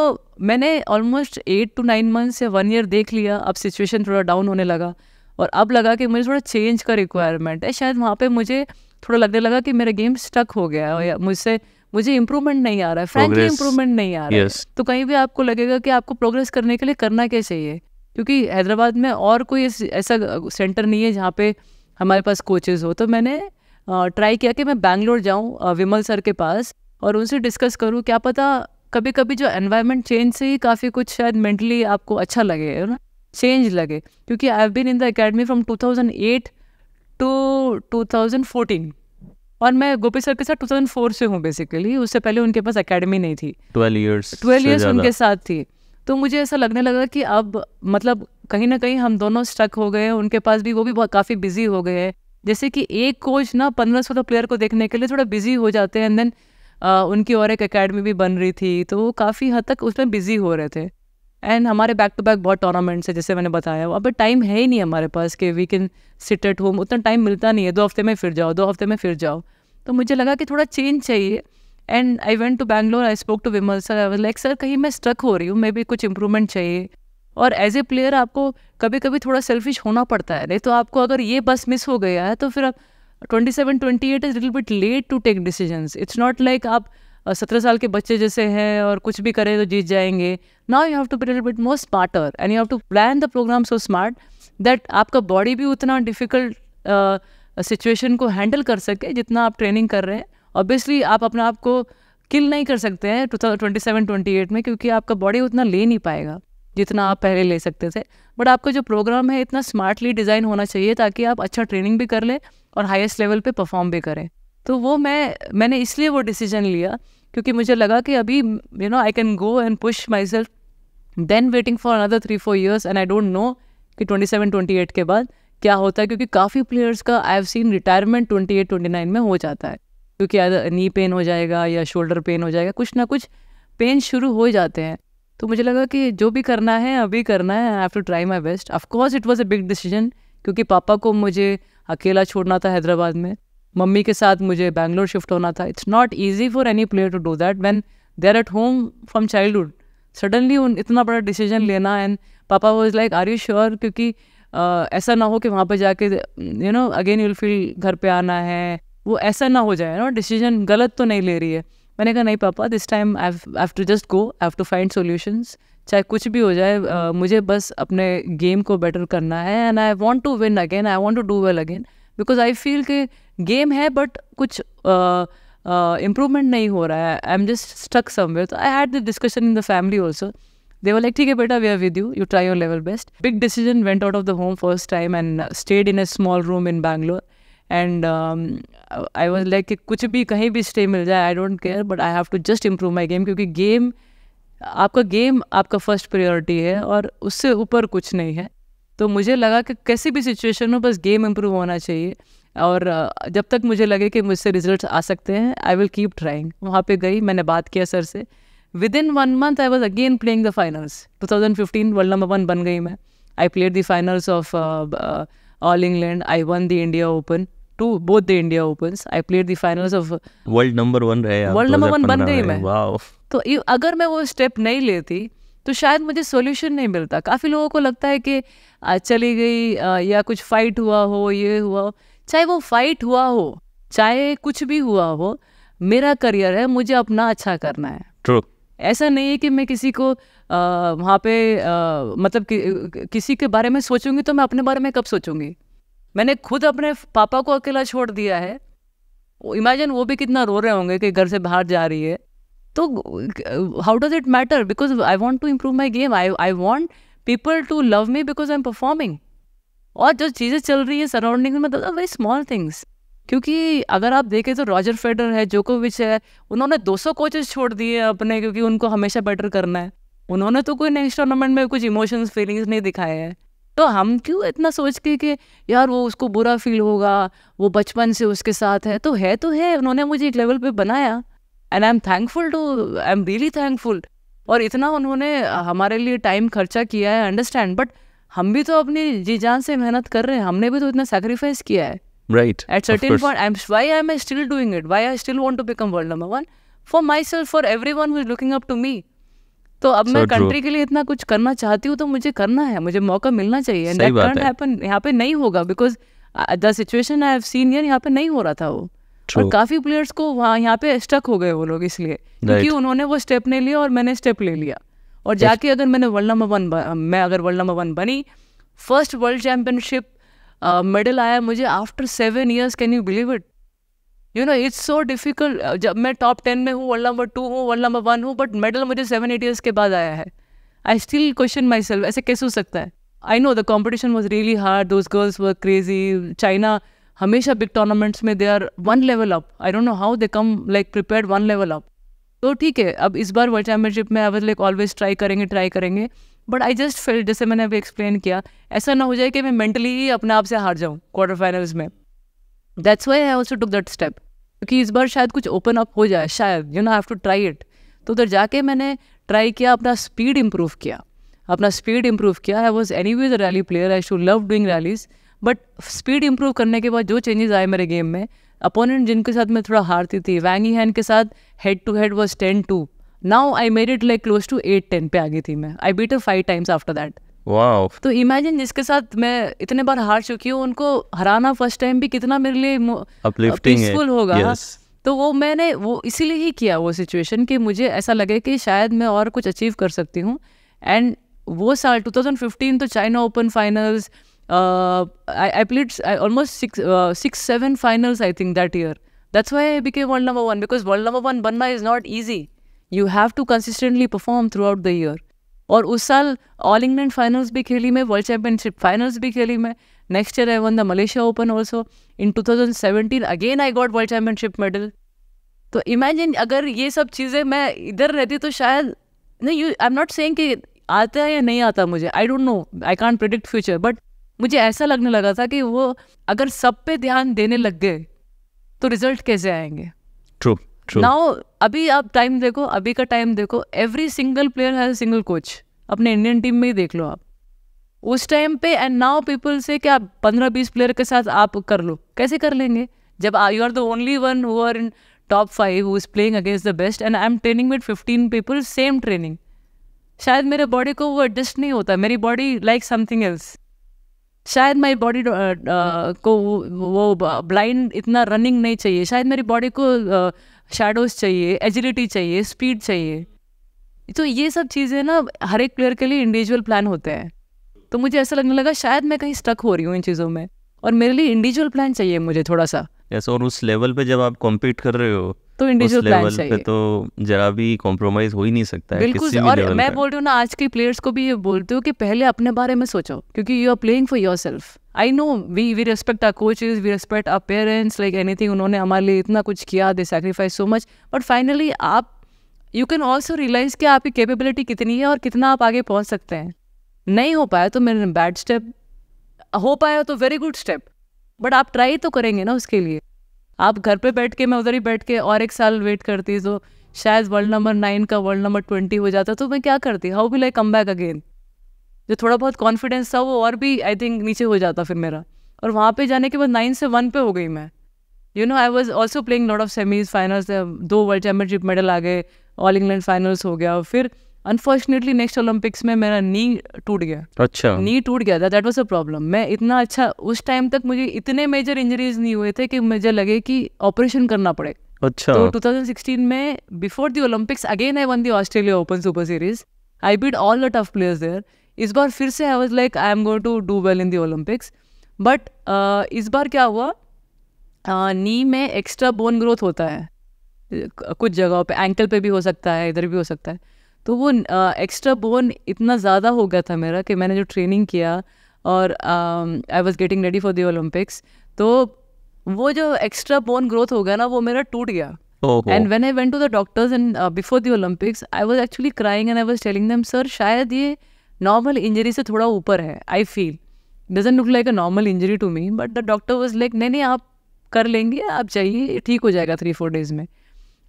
मैंने almost eight to nine months या वन ईयर देख लिया अब सिचुएशन थोड़ा डाउन होने लगा और अब लगा कि मुझे थोड़ा चेंज का रिक्वायरमेंट है शायद वहाँ पे मुझे थोड़ा लगने लगा कि मेरा गेम स्टक हो गया है या मुझसे मुझे इम्प्रूवमेंट नहीं आ रहा है फ्रेंकली इम्प्रूवमेंट नहीं आ रहा है yes. तो कहीं भी आपको लगेगा कि आपको प्रोग्रेस करने के लिए करना क्या चाहिए क्योंकि हैदराबाद में और कोई ऐसा सेंटर नहीं है जहाँ पे हमारे पास कोचेज़ हो तो मैंने ट्राई किया कि मैं बैंगलोर जाऊँ विमल सर के पास और उनसे डिस्कस करूँ क्या पता कभी कभी जो एनवायरनमेंट चेंज से ही काफ़ी कुछ शायद मेंटली आपको अच्छा लगे है ना चेंज लगे क्योंकि I have been in the academy from 2008 to 2014 और मैं गोपी सर के साथ 2004 से हूँ बेसिकली उससे पहले उनके पास अकेडमी नहीं थी 12 इयर्स 12 इयर्स उनके साथ थी तो मुझे ऐसा लगने लगा कि अब मतलब कहीं ना कहीं हम दोनों स्ट्रक हो गए उनके पास भी वो भी बहुत काफ़ी बिजी हो गए हैं जैसे कि एक कोच ना पंद्रह सोलह प्लेयर को देखने के लिए थोड़ा बिजी हो जाते हैं एंड देन उनकी और एक अकेडमी भी बन रही थी तो वो काफ़ी हद तक उसमें बिजी हो रहे थे एंड हमारे बैक टू बैक बहुत टूर्नामेंट्स है जैसे मैंने बताया अब टाइम है ही नहीं हमारे पास कि we can sit at home उतना टाइम मिलता नहीं है दो हफ्ते में फिर जाओ दो हफ्ते में फिर जाओ तो मुझे लगा कि थोड़ा चेंज चाहिए and I went to Bangalore I spoke to Vimal sir I like sir कहीं मैं स्ट्रक हो रही हूँ मे बी कुछ इंप्रूवमेंट चाहिए और एज ए प्लेयर आपको कभी कभी थोड़ा सेल्फिश होना पड़ता है नहीं तो आपको अगर ये बस मिस हो गया है तो फिर आप twenty seven twenty eight is little bit late to take decisions it's not like आप सत्रह साल के बच्चे जैसे हैं और कुछ भी करें तो जीत जाएंगे now you have to be little bit more smarter and you have to plan the program so smart that आपका बॉडी भी उतना डिफ़िकल्ट सिचुएशन uh, को हैंडल कर सके जितना आप ट्रेनिंग कर रहे हैं ऑब्वियसली आप अपने आप को किल नहीं कर सकते हैं to twenty seven twenty eight में क्योंकि आपका बॉडी उतना ले नहीं पाएगा जितना आप पहले ले सकते थे बट आपका जो प्रोग्राम है इतना स्मार्टली डिज़ाइन होना चाहिए ताकि आप अच्छा ट्रेनिंग भी कर लें और हाईएस्ट लेवल पे परफॉर्म भी करें तो वो मैं मैंने इसलिए वो डिसीजन लिया क्योंकि मुझे लगा कि अभी you know I can go and push myself than waiting for another three four years and I don't know कि ट्वेंटी सेवन ट्वेंटी एट के बाद क्या होता है क्योंकि काफ़ी प्लेयर्स का I have seen retirement twenty eight twenty nine में हो जाता है क्योंकि अदर नी पेन हो जाएगा या शोल्डर पेन हो जाएगा कुछ ना कुछ पेन शुरू हो जाते हैं तो मुझे लगा कि जो भी करना है अभी करना है I have to try my best of course it was a big decision क्योंकि पापा को मुझे अकेला छोड़ना था हैदराबाद में मम्मी के साथ मुझे बैंगलोर शिफ्ट होना था it's not easy for any player to do that when they are at home from childhood suddenly उन इतना बड़ा डिसीजन लेना एंड पापा was like are you sure क्योंकि ऐसा ना हो कि वहाँ पर जाके you know again you'll feel घर पे आना है वो ऐसा ना हो जाए ना डिसीजन गलत तो नहीं ले रही है मैंने कहा नहीं पापा this time I to just go I have to find solutions चाहे कुछ भी हो जाए uh, मुझे बस अपने गेम को बेटर करना है and I want to win again I want to do well again because I feel कि गेम है बट कुछ इम्प्रूवमेंट uh, uh, नहीं हो रहा है I am just stuck somewhere I had the discussion in the family also they were like ठीक है बेटा we are with you you try your level best big decision went out of the home first time and stayed in a small room in Bangalore and I was like कुछ भी कहीं भी stay मिल जाए I don't care but I have to just improve my game क्योंकि game आपका game आपका first priority है और उससे ऊपर कुछ नहीं है तो मुझे लगा कि कैसी भी सिचुएशन हो बस गेम इम्प्रूव होना चाहिए और जब तक मुझे लगे कि मुझसे रिजल्ट आ सकते हैं आई विल कीप ट्राइंग वहाँ पे गई मैंने बात किया सर से within one month I was again playing the finals two thousand fifteen world number one बन गई मैं I played the finals of All England I won the India Open too both the India Open I played the world number one रहे world number one बन गई मैं तो अगर मैं वो स्टेप नहीं लेती तो शायद मुझे सोल्यूशन नहीं मिलता काफ़ी लोगों को लगता है कि चली गई या कुछ फाइट हुआ हो ये हुआ हो चाहे वो फाइट हुआ हो चाहे कुछ भी हुआ हो मेरा करियर है मुझे अपना अच्छा करना है ट्रू ऐसा नहीं है कि मैं किसी को वहाँ पे आ, मतलब कि, किसी के बारे में सोचूंगी तो मैं अपने बारे में कब सोचूंगी मैंने खुद अपने पापा को अकेला छोड़ दिया है इमेजिन वो भी कितना रो रहे होंगे कि घर से बाहर जा रही है तो how does it matter because I want to improve my game I I want people to love me because I am performing और जो चीज़ें चल रही है सराउंडिंग में दो वेरी स्मॉल थिंग्स क्योंकि अगर आप देखें तो रॉजर फेडर है जो कोविच है उन्होंने 200 कोचेस छोड़ दिए अपने क्योंकि उनको हमेशा बेटर करना है उन्होंने तो कोई नेक्स्ट टूर्नामेंट में कुछ इमोशंस फीलिंग्स नहीं दिखाए हैं तो हम क्यों इतना सोच के कि यार वो उसको बुरा फील होगा वो बचपन से उसके साथ है तो है तो है उन्होंने मुझे एक लेवल पे बनाया and I am thankful to I am really thankful और इतना उन्होंने हमारे लिए टाइम खर्चा किया है अंडरस्टैंड बट हम भी तो अपनी जी जान से मेहनत कर रहे हैं हमने भी तो इतना सेक्रीफाइस किया है right at certain point i'm why am i still doing it why i still want to become world number for for myself for everyone who's looking up to me तो अब so मैं country के लिए इतना कुछ करना चाहती हूँ तो मुझे करना है मुझे मौका मिलना चाहिए एंड दैट यहाँ पे नहीं होगा because the situation I have seen यहाँ पे नहीं हो रहा था वो True. और काफी प्लेयर्स को वहाँ यहाँ पे स्टक हो गए वो लोग इसलिए right. क्योंकि उन्होंने वो स्टेप नहीं लिया और मैंने स्टेप ले लिया और जाके अगर मैंने वर्ल्ड नंबर वन मैं अगर वर्ल्ड नंबर वन बनी फर्स्ट वर्ल्ड चैम्पियनशिप मेडल आया मुझे after seven years can you believe it you know it's so difficult जब मैं टॉप टेन में हूँ वर्ल्ड नंबर टू हूँ वर्ल्ड नंबर वन हूँ बट मेडल मुझे सेवन एट ईयर्स के बाद आया है I still question myself ऐसे कैसे हो सकता है I know the competition was really hard those girls were crazy China हमेशा बिग टूर्नामेंट्स में they are one level up I don't know how they come like prepare one level up तो ठीक है अब इस बार वर्ल्ड चैम्पियनशिप में I was like always try करेंगे try करेंगे बट आई जस्ट फील जैसे मैंने अभी एक्सप्लेन किया ऐसा ना हो जाए कि मैं मेंटली ही अपने आप से हार जाऊँ क्वार्टर फाइनल्स में that's why I also took that step क्योंकि इस बार शायद कुछ ओपन अप हो जाए शायद you know have to try it तो उधर जाके मैंने ट्राई किया अपना स्पीड इम्प्रूव किया अपना स्पीड इम्प्रूव किया I was anyways rally player I sure love doing rallies but speed improve करने के बाद जो चेंजेस आए मेरे गेम में अपोनेंट जिनके साथ मैं थोड़ा हारती थी वैंगी हैन के साथ head to head was ten two now I made it like close to eight ten पे आ गई थी मैं I beat a five times after that wow तो इमेजिन जिसके साथ मैं इतने बार हार चुकी हूँ उनको हराना फर्स्ट टाइम भी कितना मेरे लिए पीसफुल होगा yes. तो वो मैंने वो इसीलिए ही किया वो सिचुएशन कि मुझे ऐसा लगे कि शायद मैं और कुछ अचीव कर सकती हूँ एंड वो साल 2015 तो China Open finals I played almost six seven finals I think that year that's why I became world number one because world number one बनना is not easy you have to consistently perform throughout the year और उस साल all England finals भी खेली मैं world championship finals भी खेली मैं next year I won the Malaysia Open also in 2017 again I got world championship medal तो इमेजिन अगर ये सब चीज़ें मैं इधर रहती तो शायद नहीं you I am not saying कि आता है या नहीं आता मुझे I don't know I can't predict future but मुझे ऐसा लगने लगा था कि वो अगर सब पे ध्यान देने लग गए तो रिजल्ट कैसे आएंगे ट्रू नाउ अभी आप टाइम देखो अभी का टाइम देखो every single player has single coach अपने इंडियन टीम में ही देख लो आप उस टाइम पे एंड नाउ पीपल से क्या पंद्रह बीस प्लेयर के साथ आप कर लो कैसे कर लेंगे जब you are the only one who are in top five who is playing against the best and I am training with fifteen people same training शायद मेरे बॉडी को वो एडजस्ट नहीं होता मेरी बॉडी लाइक समथिंग एल्स शायद मेरी body uh, uh, को वो ब्लाइंड इतना रनिंग नहीं चाहिए शायद मेरी बॉडी को uh, शेडोज चाहिए एजिलिटी चाहिए स्पीड चाहिए तो ये सब चीज़ें ना हर एक प्लेयर के लिए इंडिविजुअल प्लान होते हैं तो मुझे ऐसा लगने लगा शायद मैं कहीं स्टक हो रही हूँ इन चीज़ों में और मेरे लिए इंडिविजुअल प्लान चाहिए मुझे थोड़ा सा यस और उस लेवल पे जब आप कॉम्पीट कर रहे हो तो इंडिविजुअल लेवल चाहिए। पे तो जरा भी कॉम्प्रोमाइज हो ही नहीं सकता है बिल्कुल और मैं बोल रही हूँ ना आज के प्लेयर्स को भी ये बोलती हूँ कि पहले अपने बारे में सोचो क्योंकि you are playing for yourself I know we we respect our coaches we respect our parents like anything उन्होंने हमारे लिए इतना कुछ किया they sacrifice so much but finally आप यू कैन ऑल्सो रियलाइज कि आपकी कैपेबिलिटी कितनी है और कितना आप आगे पहुँच सकते हैं नहीं हो पाया तो मेरे बैड स्टेप हो पाया तो वेरी गुड स्टेप बट आप ट्राई तो करेंगे ना उसके लिए आप घर पे बैठ के मैं उधर ही बैठ के और एक साल वेट करती तो शायद वर्ल्ड नंबर नाइन का वर्ल्ड नंबर ट्वेंटी हो जाता तो मैं क्या करती how will I come back again जो थोड़ा बहुत कॉन्फिडेंस था वो और भी आई थिंक नीचे हो जाता फिर मेरा और वहाँ पे जाने के बाद नाइन से वन पे हो गई मैं you know I was also playing lot of semis finals दो वर्ल्ड चैम्पियनशिप मेडल आ गए ऑल इंग्लैंड फाइनल्स हो गया फिर अनफॉर्चुनेटली नेक्स्ट ओलंपिक्स में मेरा नी टूट गया अच्छा नी टूट गया था दैट वॉज अ प्रॉब्लम मैं इतना अच्छा उस टाइम तक मुझे इतने मेजर इंजरीज नहीं हुए थे कि मुझे लगे कि ऑपरेशन करना पड़े अच्छा तो 2016 में before the Olympics again I won the Australia Open super series I beat all the tough players there इस बार फिर से I was like I am going to do well in the Olympics but इस बार क्या हुआ knee uh, में extra bone growth होता है कुछ जगहों पे एंकल पे भी हो सकता है इधर भी हो सकता है तो वो एक्स्ट्रा uh, बोन इतना ज़्यादा हो गया था मेरा कि मैंने जो ट्रेनिंग किया और I was getting ready for the Olympics तो वो जो एक्स्ट्रा बोन ग्रोथ हो गया ना वो मेरा टूट गया and when I went to the doctors and before the Olympics I was actually crying and I was telling them sir शायद ये नॉर्मल इंजरी से थोड़ा ऊपर है I feel doesn't look like a normal injury to me but the doctor was like नहीं नहीं आप कर लेंगे आप चाहिए ठीक हो जाएगा थ्री फोर डेज में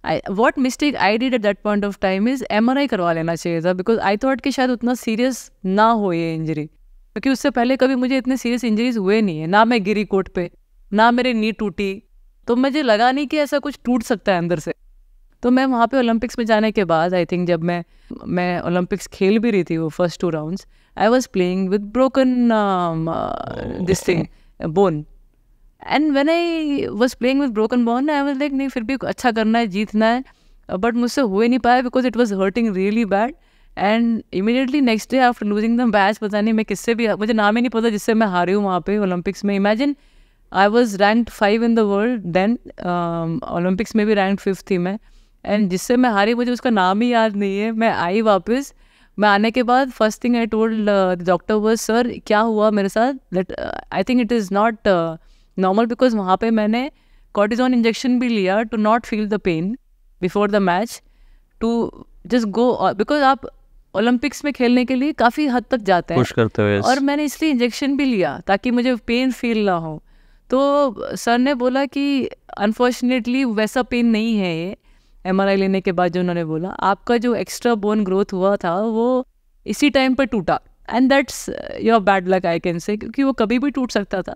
I what mistake I did at that point of time is M R I करवा लेना चाहिए था बिकॉज आई थॉट कि शायद उतना सीरियस ना हो ये इंजरी क्योंकि उससे पहले कभी मुझे इतने सीरियस इंजरीज हुए नहीं है ना मैं गिरी कोट पे ना मेरी नी टूटी तो मुझे लगा नहीं कि ऐसा कुछ टूट सकता है अंदर से तो मैं वहाँ पे ओलंपिक्स में जाने के बाद आई थिंक जब मैं मैं ओलंपिक्स खेल भी रही थी वो first two rounds I was playing with broken this thing bone and when I was playing with broken bone I was like नहीं फिर भी अच्छा करना है जीतना है बट मुझसे हुए नहीं पाया because it was hurting really bad and immediately next day after losing the match पता नहीं मैं किससे भी मुझे नाम ही नहीं पता जिससे मैं हारी हूँ वहाँ पे ओलंपिक्स में imagine I was rank five in the world then Olympics में भी रैंक फिफ्थ थी मैं एंड जिससे मैं हारी मुझे उसका नाम ही याद नहीं है मैं आई वापस मैं आने के बाद first thing I told doctor वो सर क्या हुआ मेरे साथ let I think it is not normal because वहाँ पे मैंने कॉर्टिजोन इंजेक्शन भी लिया to not feel the pain before the match to just go because आप ओलंपिक्स में खेलने के लिए काफ़ी हद तक जाते हैं करते हुए और मैंने इसलिए इंजेक्शन भी लिया ताकि मुझे पेन फील ना हो तो सर ने बोला कि अनफॉर्चुनेटली वैसा पेन नहीं है ये एम लेने के बाद जो उन्होंने बोला आपका जो एक्स्ट्रा बोन ग्रोथ हुआ था वो इसी टाइम पर टूटा and that's your bad luck I can say क्योंकि वो कभी भी टूट सकता था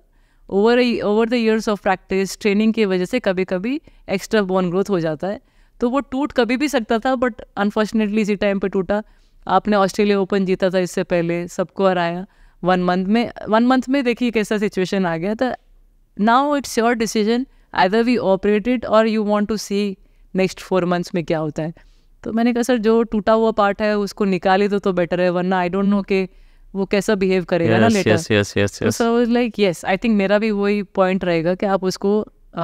over over the years of practice training की वजह से कभी कभी एक्स्ट्रा बोन ग्रोथ हो जाता है तो वो टूट कभी भी सकता था बट अनफॉर्चुनेटली इसी टाइम पर टूटा आपने ऑस्ट्रेलिया ओपन जीता था इससे पहले सबको हराया वन मंथ में वन मंथ में देखिए कैसा सिचुएशन आ गया था now it's your decision either we operated और you want to see next four months में क्या होता है तो मैंने कहा सर जो टूटा हुआ पार्ट है उसको निकाले दो तो, तो बेटर है वरना आई डोंट नो कि वो कैसा बिहेव करेगा ना later so like yes I think मेरा भी वही पॉइंट रहेगा कि आप उसको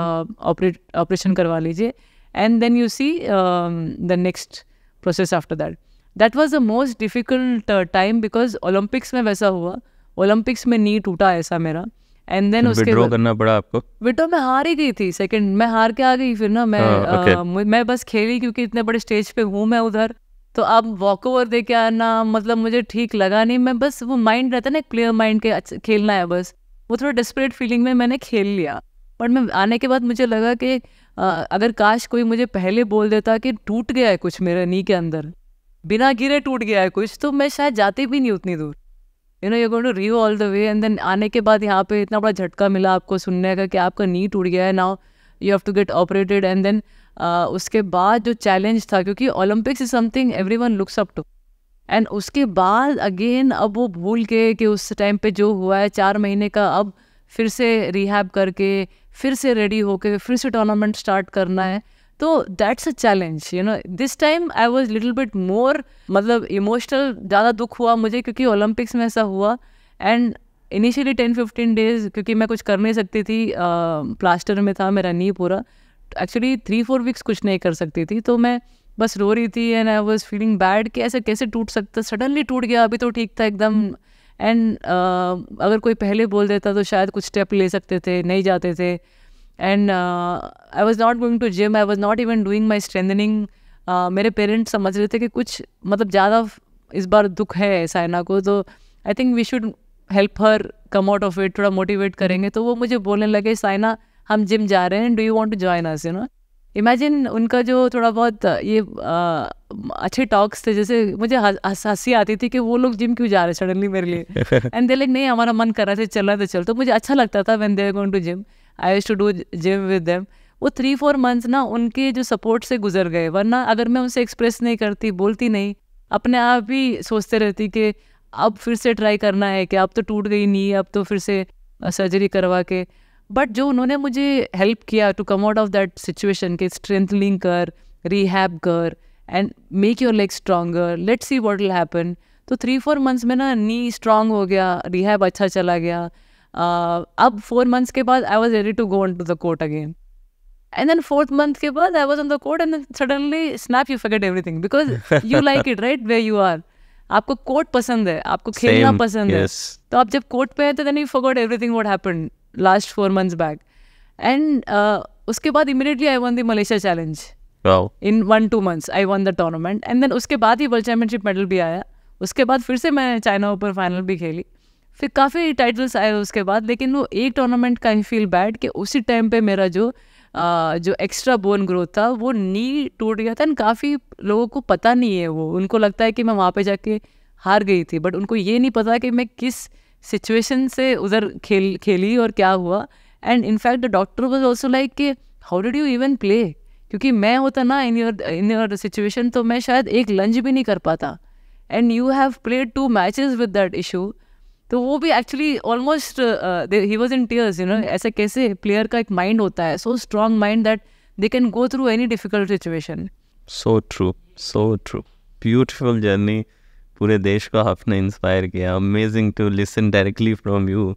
ऑपरेशन ऑपरेशन करवा लीजिए and then you see the next process after that that was the most difficult time because Olympics में वैसा हुआ ओलंपिक्स में नी टूटा ऐसा मेरा एंड देन तो उसके विड्रॉ करना पड़ा आपको विड्रॉ मैं हार ही गई थी सेकंड मैं हार के आ गई फिर ना मैं आ, हाँ, okay. आ, मैं बस खेली क्योंकि इतने बड़े स्टेज पे हूँ मैं उधर तो अब वॉक ओवर दे के आना मतलब मुझे ठीक लगा नहीं मैं बस वो माइंड रहता ना क्लियर माइंड के खेलना है बस वो थोड़ा डिस्परेट फीलिंग में मैंने खेल लिया बट मैं आने के बाद मुझे लगा कि अगर काश कोई मुझे पहले बोल देता कि टूट गया है कुछ मेरे नी के अंदर बिना गिरे टूट गया है कुछ तो मैं शायद जाती भी नहीं उतनी दूर you know you going to review all the way and then आने के बाद यहाँ पे इतना बड़ा झटका मिला आपको सुनने का कि आपका नी टूट गया है now you have to get operated and then उसके बाद जो चैलेंज था क्योंकि Olympics is something everyone looks up to and उसके बाद अगेन अब वो भूल के कि उस टाइम पे जो हुआ है चार महीने का अब फिर से रिहैब करके फिर से रेडी होके फिर से टूर्नामेंट स्टार्ट करना है तो that's a challenge you know this time I was little bit more मतलब इमोशनल ज़्यादा दुख हुआ मुझे क्योंकि ओलंपिक्स में ऐसा हुआ and initially ten fifteen days क्योंकि मैं कुछ कर नहीं सकती थी प्लास्टर में था मेरा नी पूरा एक्चुअली थ्री फोर वीक्स कुछ नहीं कर सकती थी तो मैं बस रो रही थी and I was feeling bad कि ऐसा कैसे टूट सकता सडनली टूट गया अभी तो ठीक था एकदम एंड हम्म। uh, अगर कोई पहले बोल देता तो शायद कुछ स्टेप ले सकते थे नहीं जाते थे and I was not going to gym I was not even doing my strengthening मेरे पेरेंट्स समझ रहे थे कि कुछ मतलब ज़्यादा इस बार दुख है साइना को तो I think we should help her come out of it थोड़ा मोटिवेट करेंगे तो वो मुझे बोलने लगे साइना हम जिम जा रहे हैं do you want to join us you know imagine उनका जो थोड़ा बहुत uh, ये आ, uh, अच्छे टॉक्स थे जैसे मुझे हंसी आती थी कि वो लोग जिम क्यों जा रहे हैं सडनली मेरे लिए एंड दे लाइक नहीं हमारा मन कर रहा था चल रहा था चल तो मुझे अच्छा लगता था when they're going to gym I used to do gym with them वो थ्री फोर मंथ्स ना उनके जो सपोर्ट से गुजर गए वरना अगर मैं उनसे एक्सप्रेस नहीं करती बोलती नहीं अपने आप ही सोचते रहती कि अब फिर से ट्राई करना है कि अब तो टूट गई नी अब तो फिर से सर्जरी करवा के बट जो उन्होंने मुझे हेल्प किया to come out of that situation के स्ट्रेंथनिंग कर रीहैब कर and make your leg stronger let's see what will happen तो थ्री फोर मंथ्स में ना नी स्ट्रांग हो गया रिहैब अच्छा चला गया Uh, अब फोर मंथ्स के बाद I was ready to go on to the court again and then fourth month के बाद I was on the court and suddenly snap you forget everything because you like it right way you are आपको court पसंद है आपको खेलना Same, पसंद yes. है तो आप जब कोर्ट पे हैं तो then you forgot everything what happened last four months back and उसके बाद immediately I won the Malaysia challenge in one two months I won the tournament and then उसके बाद ही वर्ल्ड चैंपियनशिप मेडल भी आया उसके बाद फिर से मैं चाइना ओपन फाइनल भी खेली फिर काफ़ी टाइटल्स आए उसके बाद लेकिन वो एक टूर्नामेंट का ही फील बैड कि उसी टाइम पे मेरा जो आ, जो एक्स्ट्रा बोन ग्रोथ था वो नी टूट गया था एंड काफ़ी लोगों को पता नहीं है वो उनको लगता है कि मैं वहाँ पे जाके हार गई थी बट उनको ये नहीं पता कि मैं किस सिचुएशन से उधर खेल खेली और क्या हुआ and in fact the doctor was also like कि how did you even play क्योंकि मैं होता ना in your in your situation तो मैं शायद एक लंच भी नहीं कर पाता and you have played two matches with that issue तो वो भी एक्चुअली ऑलमोस्ट ही was in tears you know ऐसा कैसे प्लेयर का एक माइंड होता है so strong mind that they can go through any difficult situation so true so true beautiful journey पूरे देश को आपने इंस्पायर किया amazing to listen directly from you